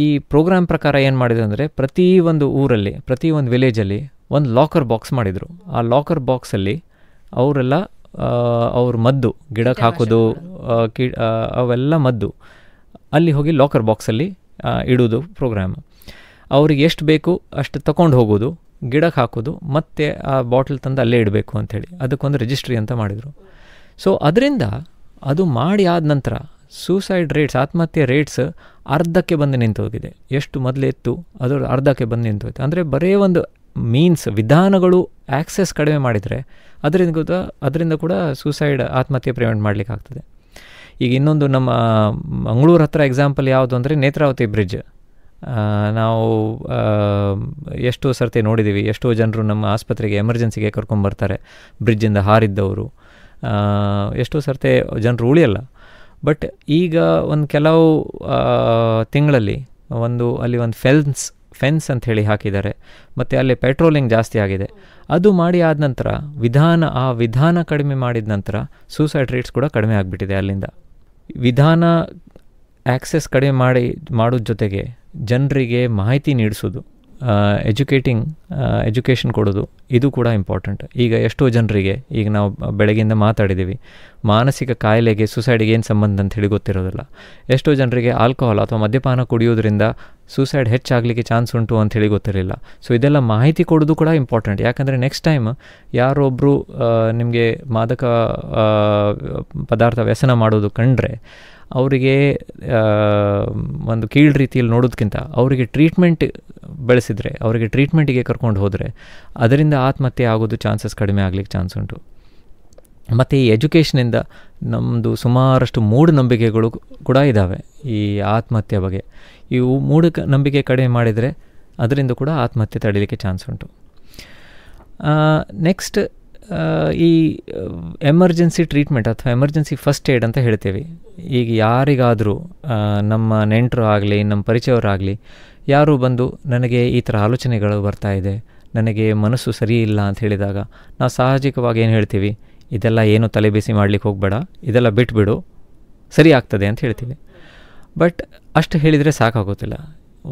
B: ಈ ಪ್ರೋಗ್ರಾಮ್ ಪ್ರಕಾರ ಏನು ಮಾಡಿದೆ ಅಂದರೆ ಪ್ರತಿ ಒಂದು ಊರಲ್ಲಿ ಪ್ರತಿ ಒಂದು ವಿಲೇಜಲ್ಲಿ ಒಂದು ಲಾಕರ್ ಬಾಕ್ಸ್ ಮಾಡಿದರು ಆ ಲಾಕರ್ ಬಾಕ್ಸಲ್ಲಿ ಅವರೆಲ್ಲ ಅವ್ರ ಮದ್ದು ಗಿಡಕ್ಕೆ ಹಾಕೋದು ಕಿ ಅವೆಲ್ಲ ಮದ್ದು ಅಲ್ಲಿ ಹೋಗಿ ಲಾಕರ್ ಬಾಕ್ಸಲ್ಲಿ ಇಡೋದು ಪ್ರೋಗ್ರಾಮ್ ಅವ್ರಿಗೆ ಎಷ್ಟು ಬೇಕು ಅಷ್ಟು ತಗೊಂಡು ಹೋಗೋದು ಗಿಡಕ್ಕೆ ಹಾಕೋದು ಮತ್ತೆ ಆ ಬಾಟ್ಲ್ ತಂದು ಅಲ್ಲೇ ಇಡಬೇಕು ಅಂಥೇಳಿ ಅದಕ್ಕೊಂದು ರಿಜಿಸ್ಟ್ರಿ ಅಂತ ಮಾಡಿದರು ಸೊ ಅದರಿಂದ ಅದು ಮಾಡಿ ಆದ ನಂತರ ಸೂಸೈಡ್ ರೇಟ್ಸ್ ಆತ್ಮಹತ್ಯೆ ರೇಟ್ಸ್ ಅರ್ಧಕ್ಕೆ ಬಂದು ಹೋಗಿದೆ ಎಷ್ಟು ಎತ್ತು ಅದರ ಅರ್ಧಕ್ಕೆ ಬಂದು ನಿಂತು ನಿಂತೋಯ್ತು ಅಂದರೆ ಬರೀ ಒಂದು ಮೀನ್ಸ್ ವಿಧಾನಗಳು ಆ್ಯಕ್ಸೆಸ್ ಕಡಿಮೆ ಮಾಡಿದರೆ ಅದರಿಂದ ಕೂಡ ಅದರಿಂದ ಕೂಡ ಸೂಸೈಡ್ ಆತ್ಮಹತ್ಯೆ ಪ್ರಿವೆಂಟ್ ಆಗ್ತದೆ ಈಗ ಇನ್ನೊಂದು ನಮ್ಮ ಮಂಗಳೂರು ಹತ್ರ ಎಕ್ಸಾಂಪಲ್ ಯಾವುದು ಅಂದರೆ ನೇತ್ರಾವತಿ ಬ್ರಿಡ್ಜ್ ನಾವು ಎಷ್ಟೋ ಸರ್ತಿ ನೋಡಿದ್ದೀವಿ ಎಷ್ಟೋ ಜನರು ನಮ್ಮ ಆಸ್ಪತ್ರೆಗೆ ಎಮರ್ಜೆನ್ಸಿಗೆ ಕರ್ಕೊಂಬರ್ತಾರೆ ಬ್ರಿಡ್ಜಿಂದ ಹಾರಿದ್ದವರು ಎಷ್ಟೋ ಸರ್ತಿ ಜನರು ಉಳಿಯಲ್ಲ ಬಟ್ ಈಗ ಒಂದು ಕೆಲವು ತಿಂಗಳಲ್ಲಿ ಒಂದು ಅಲ್ಲಿ ಒಂದು ಫೆನ್ಸ್ ಫೆನ್ಸ್ ಅಂತ ಹೇಳಿ ಹಾಕಿದ್ದಾರೆ ಮತ್ತು ಅಲ್ಲಿ ಪೆಟ್ರೋಲಿಂಗ್ ಜಾಸ್ತಿ ಆಗಿದೆ ಅದು ಮಾಡಿ ಆದ ನಂತರ ವಿಧಾನ ಆ ವಿಧಾನ ಕಡಿಮೆ ಮಾಡಿದ ನಂತರ ಸೂಸೈಡ್ ರೇಟ್ಸ್ ಕೂಡ ಕಡಿಮೆ ಆಗಿಬಿಟ್ಟಿದೆ ಅಲ್ಲಿಂದ ವಿಧಾನ ಆ್ಯಕ್ಸೆಸ್ ಕಡಿಮೆ ಮಾಡಿ ಮಾಡೋದ್ರ ಜೊತೆಗೆ ಜನರಿಗೆ ಮಾಹಿತಿ ನೀಡಿಸೋದು ಎಜುಕೇಟಿಂಗ್ ಎಜುಕೇಷನ್ ಕೊಡೋದು ಇದು ಕೂಡ ಇಂಪಾರ್ಟೆಂಟ್ ಈಗ ಎಷ್ಟೋ ಜನರಿಗೆ ಈಗ ನಾವು ಬೆಳಗ್ಗೆಯಿಂದ ಮಾತಾಡಿದ್ದೀವಿ ಮಾನಸಿಕ ಕಾಯಿಲೆಗೆ ಸೂಸೈಡ್ಗೆ ಏನು ಸಂಬಂಧ ಅಂತ ಹೇಳಿ ಗೊತ್ತಿರೋದಿಲ್ಲ ಎಷ್ಟೋ ಜನರಿಗೆ ಆಲ್ಕೋಹಾಲ್ ಅಥವಾ ಮದ್ಯಪಾನ ಕುಡಿಯೋದ್ರಿಂದ ಸೂಸೈಡ್ ಹೆಚ್ಚಾಗಲಿಕ್ಕೆ ಚಾನ್ಸ್ ಉಂಟು ಹೇಳಿ ಗೊತ್ತಿರಲಿಲ್ಲ ಸೊ ಇದೆಲ್ಲ ಮಾಹಿತಿ ಕೊಡೋದು ಕೂಡ ಇಂಪಾರ್ಟೆಂಟ್ ಯಾಕಂದರೆ ನೆಕ್ಸ್ಟ್ ಟೈಮ್ ಯಾರೊಬ್ಬರು ನಿಮಗೆ ಮಾದಕ ಪದಾರ್ಥ ವ್ಯಸನ ಮಾಡೋದು ಕಂಡ್ರೆ ಅವರಿಗೆ ಒಂದು ಕೀಳು ರೀತಿಯಲ್ಲಿ ನೋಡೋದಕ್ಕಿಂತ ಅವರಿಗೆ ಟ್ರೀಟ್ಮೆಂಟ್ ಬೆಳೆಸಿದರೆ ಅವರಿಗೆ ಟ್ರೀಟ್ಮೆಂಟಿಗೆ ಕರ್ಕೊಂಡು ಹೋದರೆ ಅದರಿಂದ ಆತ್ಮಹತ್ಯೆ ಆಗೋದು ಚಾನ್ಸಸ್ ಕಡಿಮೆ ಆಗಲಿಕ್ಕೆ ಚಾನ್ಸ್ ಉಂಟು ಮತ್ತು ಈ ಎಜುಕೇಷನಿಂದ ನಮ್ಮದು ಸುಮಾರಷ್ಟು ಮೂಢನಂಬಿಕೆಗಳು ಕೂಡ ಇದ್ದಾವೆ ಈ ಆತ್ಮಹತ್ಯೆ ಬಗ್ಗೆ ಇವು ಮೂಢ ನಂಬಿಕೆ ಕಡಿಮೆ ಮಾಡಿದರೆ ಅದರಿಂದ ಕೂಡ ಆತ್ಮಹತ್ಯೆ ತಡೀಲಿಕ್ಕೆ ಚಾನ್ಸ್ ಉಂಟು ನೆಕ್ಸ್ಟ್ ಈ ಎಮರ್ಜೆನ್ಸಿ ಟ್ರೀಟ್ಮೆಂಟ್ ಅಥವಾ ಎಮರ್ಜೆನ್ಸಿ ಫಸ್ಟ್ ಏಡ್ ಅಂತ ಹೇಳ್ತೀವಿ ಈಗ ಯಾರಿಗಾದರೂ ನಮ್ಮ ನೆಂಟರು ಆಗಲಿ ನಮ್ಮ ಪರಿಚಯವರಾಗಲಿ ಯಾರು ಬಂದು ನನಗೆ ಈ ಥರ ಆಲೋಚನೆಗಳು ಬರ್ತಾ ಇದೆ ನನಗೆ ಮನಸ್ಸು ಸರಿ ಇಲ್ಲ ಅಂತ ಹೇಳಿದಾಗ ನಾವು ಸಹಜಿಕವಾಗಿ ಏನು ಹೇಳ್ತೀವಿ ಇದೆಲ್ಲ ಏನು ತಲೆಬೇಸಿ ಮಾಡಲಿಕ್ಕೆ ಹೋಗಬೇಡ ಇದೆಲ್ಲ ಬಿಟ್ಬಿಡು ಸರಿ ಆಗ್ತದೆ ಅಂತ ಹೇಳ್ತೀವಿ ಬಟ್ ಅಷ್ಟು ಹೇಳಿದರೆ ಸಾಕಾಗೋದಿಲ್ಲ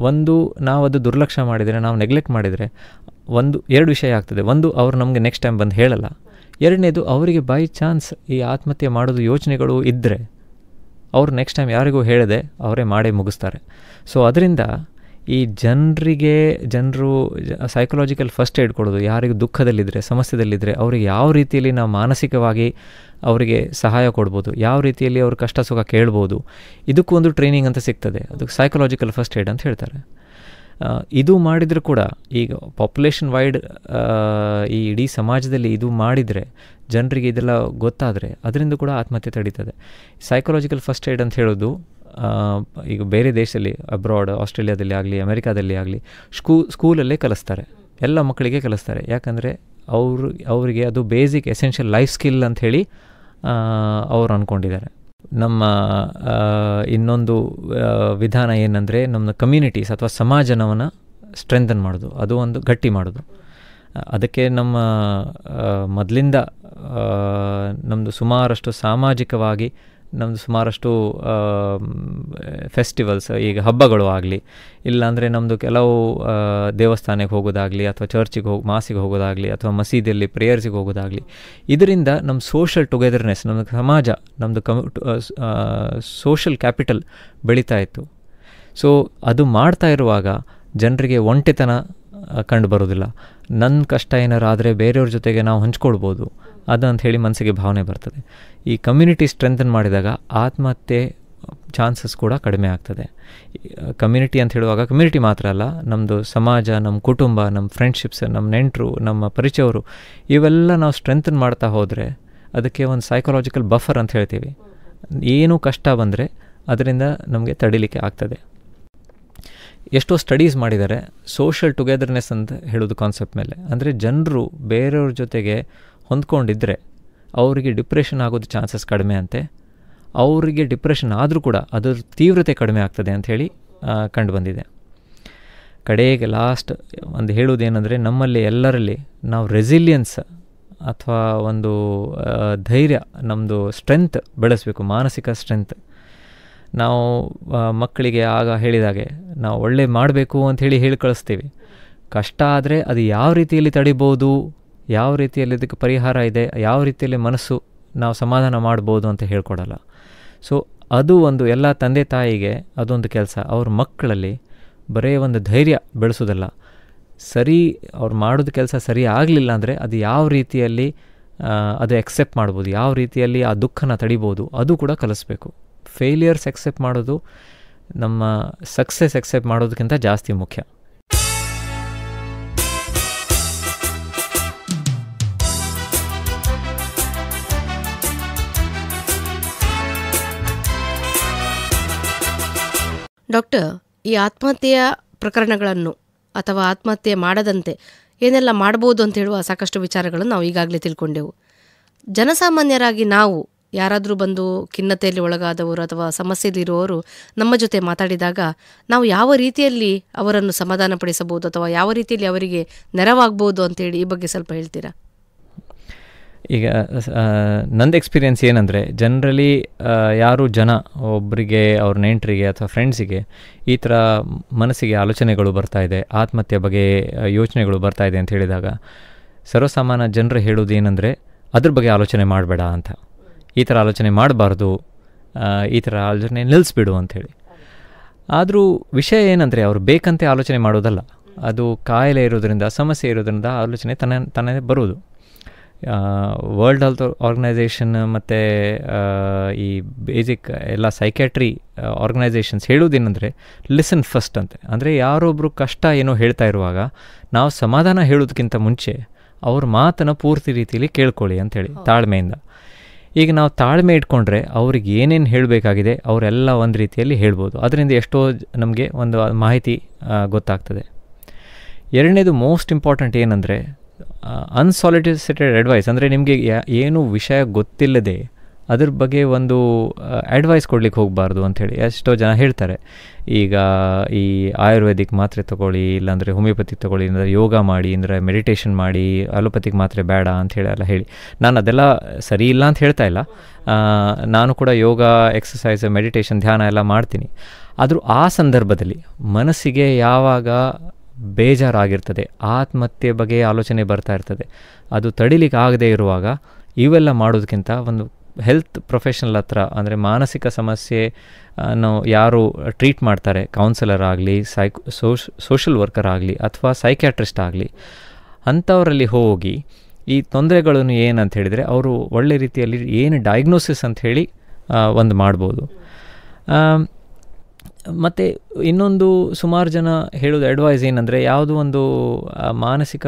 B: ಒಂದು ನಾವು ಅದು ದುರ್ಲಕ್ಷ ಮಾಡಿದರೆ ನಾವು ನೆಗ್ಲೆಕ್ಟ್ ಮಾಡಿದರೆ ಒಂದು ಎರಡು ವಿಷಯ ಆಗ್ತದೆ ಒಂದು ಅವರು ನಮಗೆ ನೆಕ್ಸ್ಟ್ ಟೈಮ್ ಬಂದು ಹೇಳಲ್ಲ ಎರಡನೇದು ಅವರಿಗೆ ಬೈ ಚಾನ್ಸ್ ಈ ಆತ್ಮಹತ್ಯೆ ಮಾಡೋದು ಯೋಚನೆಗಳು ಇದ್ದರೆ ಅವರು ನೆಕ್ಸ್ಟ್ ಟೈಮ್ ಯಾರಿಗೂ ಹೇಳದೆ ಅವರೇ ಮಾಡೇ ಮುಗಿಸ್ತಾರೆ ಸೊ ಅದರಿಂದ ಈ ಜನರಿಗೆ ಜನರು ಸೈಕಲಾಜಿಕಲ್ ಫಸ್ಟ್ ಏಡ್ ಕೊಡೋದು ಯಾರಿಗೂ ದುಃಖದಲ್ಲಿದ್ದರೆ ಸಮಸ್ಯೆದಲ್ಲಿದ್ದರೆ ಅವರಿಗೆ ಯಾವ ರೀತಿಯಲ್ಲಿ ನಾವು ಮಾನಸಿಕವಾಗಿ ಅವರಿಗೆ ಸಹಾಯ ಕೊಡ್ಬೋದು ಯಾವ ರೀತಿಯಲ್ಲಿ ಅವ್ರ ಕಷ್ಟ ಸುಖ ಕೇಳ್ಬೋದು ಇದಕ್ಕೂ ಒಂದು ಟ್ರೈನಿಂಗ್ ಅಂತ ಸಿಗ್ತದೆ ಅದಕ್ಕೆ ಸೈಕಲಾಜಿಕಲ್ ಫಸ್ಟ್ ಏಡ್ ಅಂತ ಹೇಳ್ತಾರೆ ಇದು ಮಾಡಿದರೂ ಕೂಡ ಈಗ ಪಾಪ್ಯುಲೇಷನ್ ವೈಡ್ ಈ ಇಡೀ ಸಮಾಜದಲ್ಲಿ ಇದು ಮಾಡಿದರೆ ಜನರಿಗೆ ಇದೆಲ್ಲ ಗೊತ್ತಾದರೆ ಅದರಿಂದ ಕೂಡ ಆತ್ಮಹತ್ಯೆ ತಡೀತದೆ ಸೈಕಲಾಜಿಕಲ್ ಫಸ್ಟ್ ಏಡ್ ಅಂತ ಹೇಳೋದು ಈಗ ಬೇರೆ ದೇಶದಲ್ಲಿ ಅಬ್ರಾಡ್ ಆಸ್ಟ್ರೇಲಿಯಾದಲ್ಲಿ ಆಗಲಿ ಅಮೆರಿಕಾದಲ್ಲಿ ಆಗಲಿ ಸ್ಕೂ ಸ್ಕೂಲಲ್ಲೇ ಕಲಿಸ್ತಾರೆ ಎಲ್ಲ ಮಕ್ಕಳಿಗೆ ಕಲಿಸ್ತಾರೆ ಯಾಕಂದರೆ ಅವರು ಅವರಿಗೆ ಅದು ಬೇಸಿಕ್ ಎಸೆನ್ಷಿಯಲ್ ಲೈಫ್ ಸ್ಕಿಲ್ ಅಂಥೇಳಿ ಅವರು ಅಂದ್ಕೊಂಡಿದ್ದಾರೆ ನಮ್ಮ ಇನ್ನೊಂದು ವಿಧಾನ ಏನಂದರೆ ನಮ್ಮ ಕಮ್ಯುನಿಟೀಸ್ ಅಥವಾ ಸಮಾಜನವನ್ನು ಸ್ಟ್ರೆಂಥನ್ ಮಾಡೋದು ಅದು ಒಂದು ಗಟ್ಟಿ ಮಾಡೋದು ಅದಕ್ಕೆ ನಮ್ಮ ಮೊದಲಿಂದ ನಮ್ಮದು ಸುಮಾರಷ್ಟು ಸಾಮಾಜಿಕವಾಗಿ ನಮ್ಮದು ಸುಮಾರಷ್ಟು ಫೆಸ್ಟಿವಲ್ಸ್ ಈಗ ಹಬ್ಬಗಳು ಆಗಲಿ ಇಲ್ಲಾಂದರೆ ನಮ್ಮದು ಕೆಲವು ದೇವಸ್ಥಾನಕ್ಕೆ ಹೋಗೋದಾಗಲಿ ಅಥವಾ ಚರ್ಚಿಗೆ ಹೋಗಿ ಮಾಸಿಗೆ ಹೋಗೋದಾಗಲಿ ಅಥವಾ ಮಸೀದಿಯಲ್ಲಿ ಪ್ರೇಯರ್ಸಿಗೆ ಹೋಗೋದಾಗಲಿ ಇದರಿಂದ ನಮ್ಮ ಸೋಷಲ್ ಟುಗೆದರ್ನೆಸ್ ನಮ್ಮ ಸಮಾಜ ನಮ್ಮದು ಕಮ್ ಸೋಷಲ್ ಕ್ಯಾಪಿಟಲ್ ಬೆಳೀತಾ ಇತ್ತು ಸೊ ಅದು ಮಾಡ್ತಾ ಇರುವಾಗ ಜನರಿಗೆ ಒಂಟಿತನ ಕಂಡು ಬರೋದಿಲ್ಲ ನನ್ನ ಕಷ್ಟ ಏನಾರು ಆದರೆ ಬೇರೆಯವ್ರ ಜೊತೆಗೆ ನಾವು ಹಂಚ್ಕೊಳ್ಬೋದು ಅದು ಅಂತ ಹೇಳಿ ಮನಸ್ಸಿಗೆ ಭಾವನೆ ಬರ್ತದೆ ಈ ಕಮ್ಯುನಿಟಿ ಸ್ಟ್ರೆಂಥನ್ ಮಾಡಿದಾಗ ಆತ್ಮಹತ್ಯೆ ಚಾನ್ಸಸ್ ಕೂಡ ಕಡಿಮೆ ಆಗ್ತದೆ ಕಮ್ಯುನಿಟಿ ಅಂತ ಹೇಳುವಾಗ ಕಮ್ಯುನಿಟಿ ಮಾತ್ರ ಅಲ್ಲ ನಮ್ಮದು ಸಮಾಜ ನಮ್ಮ ಕುಟುಂಬ ನಮ್ಮ ಫ್ರೆಂಡ್ಶಿಪ್ಸ್ ನಮ್ಮ ನೆಂಟರು ನಮ್ಮ ಪರಿಚಯವರು ಇವೆಲ್ಲ ನಾವು ಸ್ಟ್ರೆಂಥನ್ ಮಾಡ್ತಾ ಹೋದರೆ ಅದಕ್ಕೆ ಒಂದು ಸೈಕೊಲಾಜಿಕಲ್ ಬಫರ್ ಅಂತ ಹೇಳ್ತೀವಿ ಏನು ಕಷ್ಟ ಬಂದರೆ ಅದರಿಂದ ನಮಗೆ ತಡಿಲಿಕ್ಕೆ ಆಗ್ತದೆ ಎಷ್ಟೋ ಸ್ಟಡೀಸ್ ಮಾಡಿದ್ದಾರೆ ಸೋಷಿಯಲ್ ಟುಗೆದರ್ನೆಸ್ ಅಂತ ಹೇಳೋದು ಕಾನ್ಸೆಪ್ಟ್ ಮೇಲೆ ಅಂದರೆ ಜನರು ಬೇರೆಯವ್ರ ಜೊತೆಗೆ ಹೊಂದ್ಕೊಂಡಿದ್ದರೆ ಅವರಿಗೆ ಡಿಪ್ರೆಷನ್ ಆಗೋದು ಚಾನ್ಸಸ್ ಕಡಿಮೆ ಅಂತೆ ಅವರಿಗೆ ಡಿಪ್ರೆಷನ್ ಆದರೂ ಕೂಡ ಅದರ ತೀವ್ರತೆ ಕಡಿಮೆ ಆಗ್ತದೆ ಅಂಥೇಳಿ ಕಂಡು ಬಂದಿದೆ ಕಡೆಗೆ ಲಾಸ್ಟ್ ಒಂದು ಹೇಳೋದೇನೆಂದರೆ ನಮ್ಮಲ್ಲಿ ಎಲ್ಲರಲ್ಲಿ ನಾವು ರೆಸಿಲಿಯನ್ಸ್ ಅಥವಾ ಒಂದು ಧೈರ್ಯ ನಮ್ಮದು ಸ್ಟ್ರೆಂತ್ ಬೆಳೆಸಬೇಕು ಮಾನಸಿಕ ಸ್ಟ್ರೆಂತ್ ನಾವು ಮಕ್ಕಳಿಗೆ ಆಗ ಹೇಳಿದಾಗೆ ನಾವು ಒಳ್ಳೆ ಮಾಡಬೇಕು ಅಂಥೇಳಿ ಹೇಳಿ ಕಳಿಸ್ತೀವಿ ಕಷ್ಟ ಆದರೆ ಅದು ಯಾವ ರೀತಿಯಲ್ಲಿ ತಡಿಬೋದು ಯಾವ ರೀತಿಯಲ್ಲಿ ಇದಕ್ಕೆ ಪರಿಹಾರ ಇದೆ ಯಾವ ರೀತಿಯಲ್ಲಿ ಮನಸ್ಸು ನಾವು ಸಮಾಧಾನ ಮಾಡ್ಬೋದು ಅಂತ ಹೇಳ್ಕೊಡಲ್ಲ ಸೊ ಅದು ಒಂದು ಎಲ್ಲ ತಂದೆ ತಾಯಿಗೆ ಅದೊಂದು ಕೆಲಸ ಅವ್ರ ಮಕ್ಕಳಲ್ಲಿ ಬರೇ ಒಂದು ಧೈರ್ಯ ಬೆಳೆಸೋದಲ್ಲ ಸರಿ ಅವ್ರು ಮಾಡೋದು ಕೆಲಸ ಸರಿ ಆಗಲಿಲ್ಲ ಅಂದರೆ ಅದು ಯಾವ ರೀತಿಯಲ್ಲಿ ಅದು ಎಕ್ಸೆಪ್ಟ್ ಮಾಡ್ಬೋದು ಯಾವ ರೀತಿಯಲ್ಲಿ ಆ ದುಃಖನ ತಡಿಬೋದು ಅದು ಕೂಡ ಕಲಿಸ್ಬೇಕು ಫೇಲಿಯರ್ಸ್ ಎಕ್ಸೆಪ್ಟ್ ಮಾಡೋದು ನಮ್ಮ ಸಕ್ಸಸ್ ಎಕ್ಸೆಪ್ಟ್ ಮಾಡೋದಕ್ಕಿಂತ ಜಾಸ್ತಿ ಮುಖ್ಯ
A: ಡಾಕ್ಟರ್ ಈ ಆತ್ಮಹತ್ಯೆಯ ಪ್ರಕರಣಗಳನ್ನು ಅಥವಾ ಆತ್ಮಹತ್ಯೆ ಮಾಡದಂತೆ ಏನೆಲ್ಲ ಮಾಡಬಹುದು ಅಂತ ಹೇಳುವ ಸಾಕಷ್ಟು ವಿಚಾರಗಳನ್ನು ನಾವು ಈಗಾಗಲೇ ತಿಳ್ಕೊಂಡೆವು ಜನಸಾಮಾನ್ಯರಾಗಿ ನಾವು ಯಾರಾದರೂ ಬಂದು ಖಿನ್ನತೆಯಲ್ಲಿ ಒಳಗಾದವರು ಅಥವಾ ಸಮಸ್ಯೆಯಲ್ಲಿರುವವರು ನಮ್ಮ ಜೊತೆ ಮಾತಾಡಿದಾಗ ನಾವು ಯಾವ ರೀತಿಯಲ್ಲಿ ಅವರನ್ನು ಸಮಾಧಾನಪಡಿಸಬಹುದು ಅಥವಾ ಯಾವ ರೀತಿಯಲ್ಲಿ ಅವರಿಗೆ ನೆರವಾಗ್ಬೋದು ಅಂತೇಳಿ ಈ ಬಗ್ಗೆ ಸ್ವಲ್ಪ ಹೇಳ್ತೀರಾ
B: ಈಗ ನಂದು ಎಕ್ಸ್ಪೀರಿಯೆನ್ಸ್ ಏನಂದರೆ ಜನರಲಿ ಯಾರು ಜನ ಒಬ್ಬರಿಗೆ ಅವ್ರ ನೆಂಟರಿಗೆ ಅಥವಾ ಫ್ರೆಂಡ್ಸಿಗೆ ಈ ಥರ ಮನಸ್ಸಿಗೆ ಆಲೋಚನೆಗಳು ಬರ್ತಾ ಇದೆ ಆತ್ಮಹತ್ಯೆ ಬಗ್ಗೆ ಯೋಚನೆಗಳು ಬರ್ತಾ ಇದೆ ಅಂತ ಹೇಳಿದಾಗ ಸರ್ವಸಾಮಾನ್ಯ ಜನರು ಹೇಳೋದು ಅದ್ರ ಬಗ್ಗೆ ಆಲೋಚನೆ ಮಾಡಬೇಡ ಅಂತ ಈ ಥರ ಆಲೋಚನೆ ಮಾಡಬಾರ್ದು ಈ ಥರ ಆಲೋಚನೆ ನಿಲ್ಲಿಸ್ಬಿಡು ಅಂಥೇಳಿ ಆದರೂ ವಿಷಯ ಏನಂದರೆ ಅವರು ಬೇಕಂತೆ ಆಲೋಚನೆ ಮಾಡೋದಲ್ಲ ಅದು ಕಾಯಿಲೆ ಇರೋದರಿಂದ ಸಮಸ್ಯೆ ಇರೋದರಿಂದ ಆಲೋಚನೆ ತನ್ನ ತನ್ನೇ ಬರೋದು ವರ್ಲ್ಡ್ ಹೆಲ್ತ್ ಆರ್ಗನೈಸೇಷನ್ ಮತ್ತು ಈ ಬೇಸಿಕ್ ಎಲ್ಲ ಸೈಕ್ಯಾಟ್ರಿ ಆರ್ಗನೈಸೇಷನ್ಸ್ ಹೇಳೋದೇನೆಂದರೆ ಲಿಸನ್ ಫಸ್ಟ್ ಅಂತೆ ಅಂದರೆ ಯಾರೊಬ್ಬರು ಕಷ್ಟ ಏನೋ ಹೇಳ್ತಾ ಇರುವಾಗ ನಾವು ಸಮಾಧಾನ ಹೇಳೋದಕ್ಕಿಂತ ಮುಂಚೆ ಅವ್ರ ಮಾತನ್ನು ಪೂರ್ತಿ ರೀತಿಯಲ್ಲಿ ಕೇಳ್ಕೊಳ್ಳಿ ಅಂಥೇಳಿ ತಾಳ್ಮೆಯಿಂದ ಈಗ ನಾವು ತಾಳ್ಮೆ ಇಟ್ಕೊಂಡ್ರೆ ಅವ್ರಿಗೆ ಏನೇನು ಹೇಳಬೇಕಾಗಿದೆ ಅವರೆಲ್ಲ ಒಂದು ರೀತಿಯಲ್ಲಿ ಹೇಳ್ಬೋದು ಅದರಿಂದ ಎಷ್ಟೋ ನಮಗೆ ಒಂದು ಮಾಹಿತಿ ಗೊತ್ತಾಗ್ತದೆ ಎರಡನೇದು ಮೋಸ್ಟ್ ಇಂಪಾರ್ಟೆಂಟ್ ಏನಂದರೆ ಅನ್ಸಾಲಿಟಿಸಿಟೆಡ್ ಅಡ್ವೈಸ್ ಅಂದರೆ ನಿಮಗೆ ಏನು ವಿಷಯ ಗೊತ್ತಿಲ್ಲದೆ ಅದ್ರ ಬಗ್ಗೆ ಒಂದು ಅಡ್ವೈಸ್ ಕೊಡ್ಲಿಕ್ಕೆ ಹೋಗಬಾರ್ದು ಅಂಥೇಳಿ ಎಷ್ಟೋ ಜನ ಹೇಳ್ತಾರೆ ಈಗ ಈ ಆಯುರ್ವೇದಿಕ್ ಮಾತ್ರೆ ತೊಗೊಳ್ಳಿ ಇಲ್ಲಾಂದರೆ ಹೋಮಿಯೋಪತಿ ತೊಗೊಳ್ಳಿ ಅಂದರೆ ಯೋಗ ಮಾಡಿ ಅಂದರೆ ಮೆಡಿಟೇಷನ್ ಮಾಡಿ ಅಲೋಪತಿಕ್ ಮಾತ್ರೆ ಬೇಡ ಅಂಥೇಳಿ ಎಲ್ಲ ಹೇಳಿ ನಾನು ಅದೆಲ್ಲ ಸರಿ ಇಲ್ಲ ಅಂತ ಹೇಳ್ತಾ ಇಲ್ಲ ನಾನು ಕೂಡ ಯೋಗ ಎಕ್ಸಸೈಸ್ ಮೆಡಿಟೇಷನ್ ಧ್ಯಾನ ಎಲ್ಲ ಮಾಡ್ತೀನಿ ಆದರೂ ಆ ಸಂದರ್ಭದಲ್ಲಿ ಮನಸ್ಸಿಗೆ ಯಾವಾಗ ಬೇಜಾರಾಗಿರ್ತದೆ ಆತ್ಮಹತ್ಯೆ ಬಗ್ಗೆ ಆಲೋಚನೆ ಬರ್ತಾ ಇರ್ತದೆ ಅದು ತಡಿಲಿಕ್ಕೆ ಆಗದೇ ಇರುವಾಗ ಇವೆಲ್ಲ ಮಾಡೋದಕ್ಕಿಂತ ಒಂದು ಹೆಲ್ತ್ ಪ್ರೊಫೆಷನಲ್ ಹತ್ರ ಅಂದರೆ ಮಾನಸಿಕ ಸಮಸ್ಯೆ ನಾವು ಯಾರು ಟ್ರೀಟ್ ಮಾಡ್ತಾರೆ ಕೌನ್ಸಿಲರ್ ಆಗಲಿ ಸೈಕ್ ಸೋಶ್ ಸೋಷಲ್ ವರ್ಕರ್ ಆಗಲಿ ಅಥವಾ ಸೈಕ್ಯಾಟ್ರಿಸ್ಟ್ ಆಗಲಿ ಅಂಥವರಲ್ಲಿ ಹೋಗಿ ಈ ತೊಂದರೆಗಳನ್ನು ಏನಂತ ಹೇಳಿದರೆ ಅವರು ಒಳ್ಳೆ ರೀತಿಯಲ್ಲಿ ಏನು ಡಯಾಗ್ನೋಸಿಸ್ ಅಂತ ಹೇಳಿ ಒಂದು ಮಾಡ್ಬೋದು ಮತ್ತು ಇನ್ನೊಂದು ಸುಮಾರು ಜನ ಹೇಳೋದು ಅಡ್ವೈಸ್ ಏನಂದರೆ ಯಾವುದೋ ಒಂದು ಮಾನಸಿಕ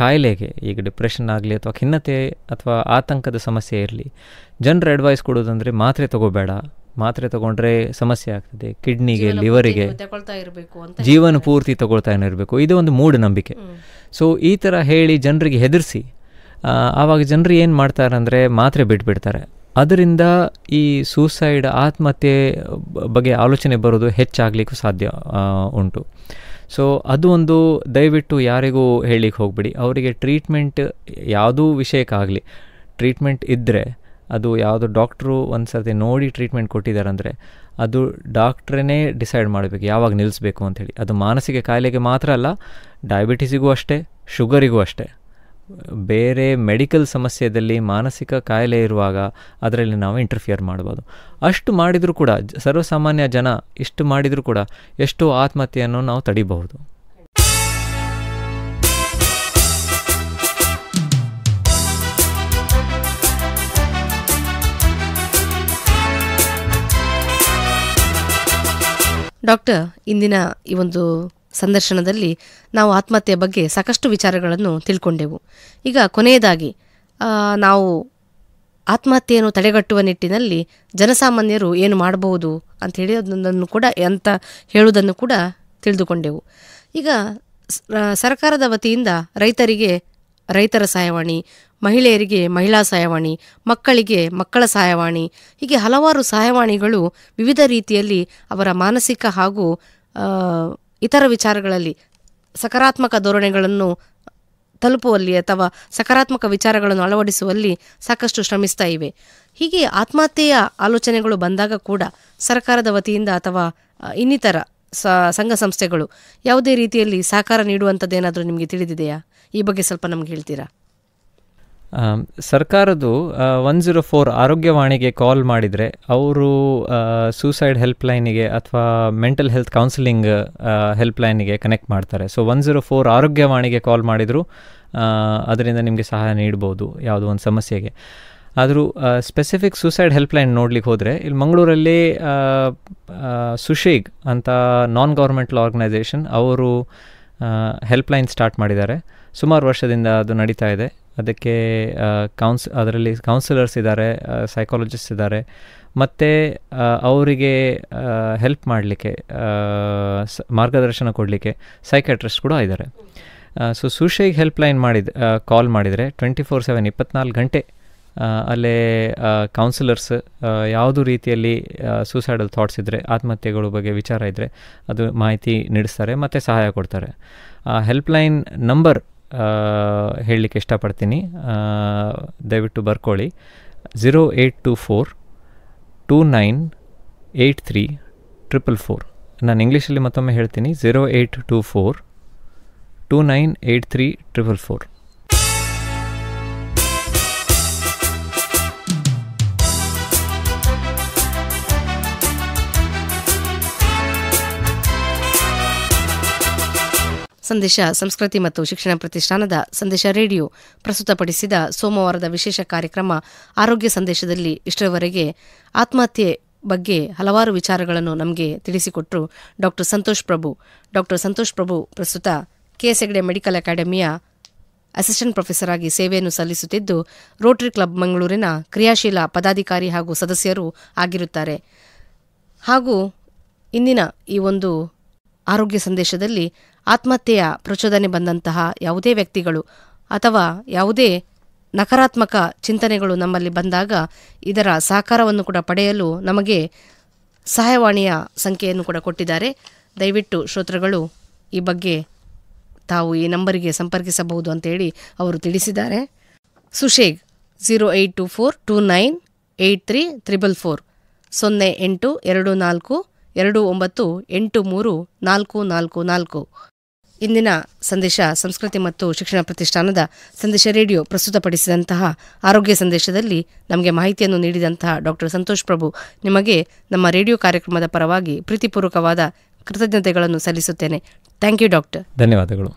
B: ಕಾಯಿಲೆಗೆ ಈಗ ಡಿಪ್ರೆಷನ್ ಆಗಲಿ ಅಥವಾ ಖಿನ್ನತೆ ಅಥವಾ ಆತಂಕದ ಸಮಸ್ಯೆ ಇರಲಿ ಜನರು ಅಡ್ವೈಸ್ ಕೊಡೋದಂದರೆ ಮಾತ್ರೆ ತಗೋಬೇಡ ಮಾತ್ರೆ ತಗೊಂಡ್ರೆ ಸಮಸ್ಯೆ ಆಗ್ತದೆ ಕಿಡ್ನಿಗೆ ಲಿವರಿಗೆ ಜೀವನ ಪೂರ್ತಿ ತಗೊಳ್ತಾ ಇರಬೇಕು ಇದು ಒಂದು ಮೂಢನಂಬಿಕೆ ಸೊ ಈ ಥರ ಹೇಳಿ ಜನರಿಗೆ ಹೆದರಿಸಿ ಆವಾಗ ಜನರು ಏನು ಮಾಡ್ತಾರೆ ಅಂದರೆ ಮಾತ್ರೆ ಬಿಟ್ಬಿಡ್ತಾರೆ ಅದರಿಂದ ಈ ಸೂಸೈಡ್ ಆತ್ಮಹತ್ಯೆ ಬಗ್ಗೆ ಆಲೋಚನೆ ಬರೋದು ಹೆಚ್ಚಾಗಲಿಕ್ಕೂ ಸಾಧ್ಯ ಉಂಟು ಸೊ ಅದು ಒಂದು ದಯವಿಟ್ಟು ಯಾರಿಗೂ ಹೇಳಲಿಕ್ಕೆ ಹೋಗಬೇಡಿ ಅವರಿಗೆ ಟ್ರೀಟ್ಮೆಂಟ್ ಯಾವುದೂ ವಿಷಯಕ್ಕಾಗಲಿ ಟ್ರೀಟ್ಮೆಂಟ್ ಇದ್ದರೆ ಅದು ಯಾವುದು ಡಾಕ್ಟ್ರು ಒಂದು ಸರ್ತಿ ನೋಡಿ ಟ್ರೀಟ್ಮೆಂಟ್ ಕೊಟ್ಟಿದ್ದಾರೆ ಅಂದರೆ ಅದು ಡಾಕ್ಟ್ರೇ ಡಿಸೈಡ್ ಮಾಡಬೇಕು ಯಾವಾಗ ನಿಲ್ಲಿಸಬೇಕು ಅಂಥೇಳಿ ಅದು ಮಾನಸಿಕ ಕಾಯಿಲೆಗೆ ಮಾತ್ರ ಅಲ್ಲ ಡಯಾಬಿಟಿಸಿಗೂ ಅಷ್ಟೇ ಶುಗರಿಗೂ ಅಷ್ಟೇ ಬೇರೆ ಮೆಡಿಕಲ್ ಸಮಸ್ಯೆಯಲ್ಲಿ ಮಾನಸಿಕ ಕಾಯಿಲೆ ಇರುವಾಗ ಅದರಲ್ಲಿ ನಾವು ಇಂಟರ್ಫಿಯರ್ ಮಾಡ್ಬೋದು ಅಷ್ಟು ಮಾಡಿದರೂ ಕೂಡ ಸರ್ವಸಾಮಾನ್ಯ ಜನ ಇಷ್ಟು ಮಾಡಿದರೂ ಕೂಡ ಎಷ್ಟು ಆತ್ಮಹತ್ಯೆಯನ್ನು ನಾವು ತಡಿಬಹುದು
A: ಡಾಕ್ಟರ್ ಇಂದಿನ ಈ ಒಂದು ಸಂದರ್ಶನದಲ್ಲಿ ನಾವು ಆತ್ಮಹತ್ಯೆಯ ಬಗ್ಗೆ ಸಾಕಷ್ಟು ವಿಚಾರಗಳನ್ನು ತಿಳ್ಕೊಂಡೆವು ಈಗ ಕೊನೆಯದಾಗಿ ನಾವು ಆತ್ಮಹತ್ಯೆಯನ್ನು ತಡೆಗಟ್ಟುವ ನಿಟ್ಟಿನಲ್ಲಿ ಜನಸಾಮಾನ್ಯರು ಏನು ಮಾಡಬಹುದು ಅಂತ ಹೇಳಿ ಕೂಡ ಅಂತ ಹೇಳುವುದನ್ನು ಕೂಡ ತಿಳಿದುಕೊಂಡೆವು ಈಗ ಸರ್ಕಾರದ ವತಿಯಿಂದ ರೈತರಿಗೆ ರೈತರ ಸಹಾಯವಾಣಿ ಮಹಿಳೆಯರಿಗೆ ಮಹಿಳಾ ಸಹಾಯವಾಣಿ ಮಕ್ಕಳಿಗೆ ಮಕ್ಕಳ ಸಹಾಯವಾಣಿ ಹೀಗೆ ಹಲವಾರು ಸಹಾಯವಾಣಿಗಳು ವಿವಿಧ ರೀತಿಯಲ್ಲಿ ಅವರ ಮಾನಸಿಕ ಹಾಗೂ ಇತರ ವಿಚಾರಗಳಲ್ಲಿ ಸಕಾರಾತ್ಮಕ ಧೋರಣೆಗಳನ್ನು ತಲುಪುವಲ್ಲಿ ಅಥವಾ ಸಕಾರಾತ್ಮಕ ವಿಚಾರಗಳನ್ನು ಅಳವಡಿಸುವಲ್ಲಿ ಸಾಕಷ್ಟು ಶ್ರಮಿಸ್ತಾ ಇವೆ ಹೀಗೆ ಆತ್ಮಹತ್ಯೆಯ ಆಲೋಚನೆಗಳು ಬಂದಾಗ ಕೂಡ ಸರ್ಕಾರದ ವತಿಯಿಂದ ಅಥವಾ ಇನ್ನಿತರ ಸಂಘ ಸಂಸ್ಥೆಗಳು ಯಾವುದೇ ರೀತಿಯಲ್ಲಿ ಸಹಕಾರ ನೀಡುವಂಥದ್ದೇನಾದರೂ ನಿಮಗೆ ತಿಳಿದಿದೆಯಾ ಈ ಬಗ್ಗೆ ಸ್ವಲ್ಪ ನಮ್ಗೆ ಹೇಳ್ತೀರಾ
B: ಸರ್ಕಾರದ್ದು ಒನ್ ಜೀರೋ ಫೋರ್ ಆರೋಗ್ಯವಾಣಿಗೆ ಕಾಲ್ ಮಾಡಿದರೆ ಅವರು ಸೂಸೈಡ್ ಹೆಲ್ಪ್ಲೈನಿಗೆ ಅಥವಾ ಮೆಂಟಲ್ ಹೆಲ್ತ್ ಕೌನ್ಸಿಲಿಂಗ್ ಹೆಲ್ಪ್ಲೈನಿಗೆ ಕನೆಕ್ಟ್ ಮಾಡ್ತಾರೆ ಸೊ ಒನ್ ಜೀರೋ ಫೋರ್ ಆರೋಗ್ಯವಾಣಿಗೆ ಕಾಲ್ ಮಾಡಿದರೂ ಅದರಿಂದ ನಿಮಗೆ ಸಹಾಯ ನೀಡ್ಬೋದು ಯಾವುದೋ ಒಂದು ಸಮಸ್ಯೆಗೆ ಆದರೂ ಸ್ಪೆಸಿಫಿಕ್ ಸೂಸೈಡ್ ಹೆಲ್ಪ್ಲೈನ್ ನೋಡ್ಲಿಕ್ಕೆ ಹೋದರೆ ಇಲ್ಲಿ ಮಂಗಳೂರಲ್ಲಿ ಸುಶೇಗ್ ಅಂತ ನಾನ್ ಗೌರ್ಮೆಂಟಲ್ ಆರ್ಗನೈಸೇಷನ್ ಅವರು ಹೆಲ್ಪ್ಲೈನ್ ಸ್ಟಾರ್ಟ್ ಮಾಡಿದ್ದಾರೆ ಸುಮಾರು ವರ್ಷದಿಂದ ಅದು ನಡೀತಾ ಇದೆ ಅದಕ್ಕೆ ಕೌನ್ಸ್ ಅದರಲ್ಲಿ ಕೌನ್ಸಿಲರ್ಸ್ ಇದ್ದಾರೆ ಸೈಕಾಲಜಿಸ್ಟ್ ಇದ್ದಾರೆ ಮತ್ತು ಅವರಿಗೆ ಹೆಲ್ಪ್ ಮಾಡಲಿಕ್ಕೆ ಮಾರ್ಗದರ್ಶನ ಕೊಡಲಿಕ್ಕೆ ಸೈಕ್ಯಾಟ್ರಿಸ್ಟ್ ಕೂಡ ಇದ್ದಾರೆ ಸೊ ಹೆಲ್ಪ್ ಹೆಲ್ಪ್ಲೈನ್ ಮಾಡಿದ ಕಾಲ್ ಮಾಡಿದರೆ ಟ್ವೆಂಟಿ ಫೋರ್ ಸೆವೆನ್ ಇಪ್ಪತ್ನಾಲ್ಕು ಗಂಟೆ ಅಲ್ಲೇ ಕೌನ್ಸಿಲರ್ಸ್ ಯಾವುದು ರೀತಿಯಲ್ಲಿ ಸೂಸೈಡಲ್ ಥಾಟ್ಸ್ ಇದ್ದರೆ ಆತ್ಮಹತ್ಯೆಗಳ ಬಗ್ಗೆ ವಿಚಾರ ಇದ್ದರೆ ಅದು ಮಾಹಿತಿ ನೀಡಿಸ್ತಾರೆ ಮತ್ತು ಸಹಾಯ ಕೊಡ್ತಾರೆ ಹೆಲ್ಪ್ಲೈನ್ ನಂಬರ್ ಹೇಳಲಿಕ್ಕೆ ಇಷ್ಟಪಡ್ತೀನಿ ದಯವಿಟ್ಟು ಬರ್ಕೊಳ್ಳಿ zero eight two four two nine eight three triple four ನಾನು ಇಂಗ್ಲೀಷಲ್ಲಿ ಮತ್ತೊಮ್ಮೆ ಹೇಳ್ತೀನಿ zero eight two four two nine eight three triple four
A: ಸಂದೇಶ ಸಂಸ್ಕೃತಿ ಮತ್ತು ಶಿಕ್ಷಣ ಪ್ರತಿಷ್ಠಾನದ ಸಂದೇಶ ರೇಡಿಯೋ ಪ್ರಸ್ತುತಪಡಿಸಿದ ಸೋಮವಾರದ ವಿಶೇಷ ಕಾರ್ಯಕ್ರಮ ಆರೋಗ್ಯ ಸಂದೇಶದಲ್ಲಿ ಇಷ್ಟರವರೆಗೆ ಆತ್ಮಹತ್ಯೆ ಬಗ್ಗೆ ಹಲವಾರು ವಿಚಾರಗಳನ್ನು ನಮಗೆ ತಿಳಿಸಿಕೊಟ್ಟರು ಡಾಕ್ಟರ್ ಸಂತೋಷ್ ಪ್ರಭು ಡಾಕ್ಟರ್ ಸಂತೋಷ್ ಪ್ರಭು ಪ್ರಸ್ತುತ ಕೆಎಸ್ ಹೆಗಡೆ ಮೆಡಿಕಲ್ ಅಕಾಡೆಮಿಯ ಅಸಿಸ್ಟೆಂಟ್ ಪ್ರೊಫೆಸರ್ ಆಗಿ ಸೇವೆಯನ್ನು ಸಲ್ಲಿಸುತ್ತಿದ್ದು ರೋಟರಿ ಕ್ಲಬ್ ಮಂಗಳೂರಿನ ಕ್ರಿಯಾಶೀಲ ಪದಾಧಿಕಾರಿ ಹಾಗೂ ಸದಸ್ಯರು ಆಗಿರುತ್ತಾರೆ ಹಾಗೂ ಇಂದಿನ ಈ ಒಂದು ಆರೋಗ್ಯ ಸಂದೇಶದಲ್ಲಿ ಆತ್ಮಹತ್ಯೆಯ ಪ್ರಚೋದನೆ ಬಂದಂತಹ ಯಾವುದೇ ವ್ಯಕ್ತಿಗಳು ಅಥವಾ ಯಾವುದೇ ನಕಾರಾತ್ಮಕ ಚಿಂತನೆಗಳು ನಮ್ಮಲ್ಲಿ ಬಂದಾಗ ಇದರ ಸಹಕಾರವನ್ನು ಕೂಡ ಪಡೆಯಲು ನಮಗೆ ಸಹಾಯವಾಣಿಯ ಸಂಖ್ಯೆಯನ್ನು ಕೂಡ ಕೊಟ್ಟಿದ್ದಾರೆ ದಯವಿಟ್ಟು ಶ್ರೋತೃಗಳು ಈ ಬಗ್ಗೆ ತಾವು ಈ ನಂಬರಿಗೆ ಸಂಪರ್ಕಿಸಬಹುದು ಅಂತೇಳಿ ಅವರು ತಿಳಿಸಿದ್ದಾರೆ Susheg zero eight two four two nine eight three triple four ಸೊನ್ನೆ ಎಂಟು ಎರಡು ನಾಲ್ಕು ಎರಡು ಒಂಬತ್ತು ಎಂಟು ಮೂರು ನಾಲ್ಕು ನಾಲ್ಕು ನಾಲ್ಕು ಇಂದಿನ ಸಂದೇಶ ಸಂಸ್ಕೃತಿ ಮತ್ತು ಶಿಕ್ಷಣ ಪ್ರತಿಷ್ಠಾನದ ಸಂದೇಶ ರೇಡಿಯೋ ಪ್ರಸ್ತುತಪಡಿಸಿದಂತಹ ಆರೋಗ್ಯ ಸಂದೇಶದಲ್ಲಿ ನಮಗೆ ಮಾಹಿತಿಯನ್ನು ನೀಡಿದಂತಹ ಡಾಕ್ಟರ್ ಸಂತೋಷ್ ಪ್ರಭು ನಿಮಗೆ ನಮ್ಮ ರೇಡಿಯೋ ಕಾರ್ಯಕ್ರಮದ ಪರವಾಗಿ ಪ್ರೀತಿಪೂರ್ವಕವಾದ ಕೃತಜ್ಞತೆಗಳನ್ನು ಸಲ್ಲಿಸುತ್ತೇನೆ ಥ್ಯಾಂಕ್ ಯು ಡಾಕ್ಟರ್
B: ಧನ್ಯವಾದಗಳು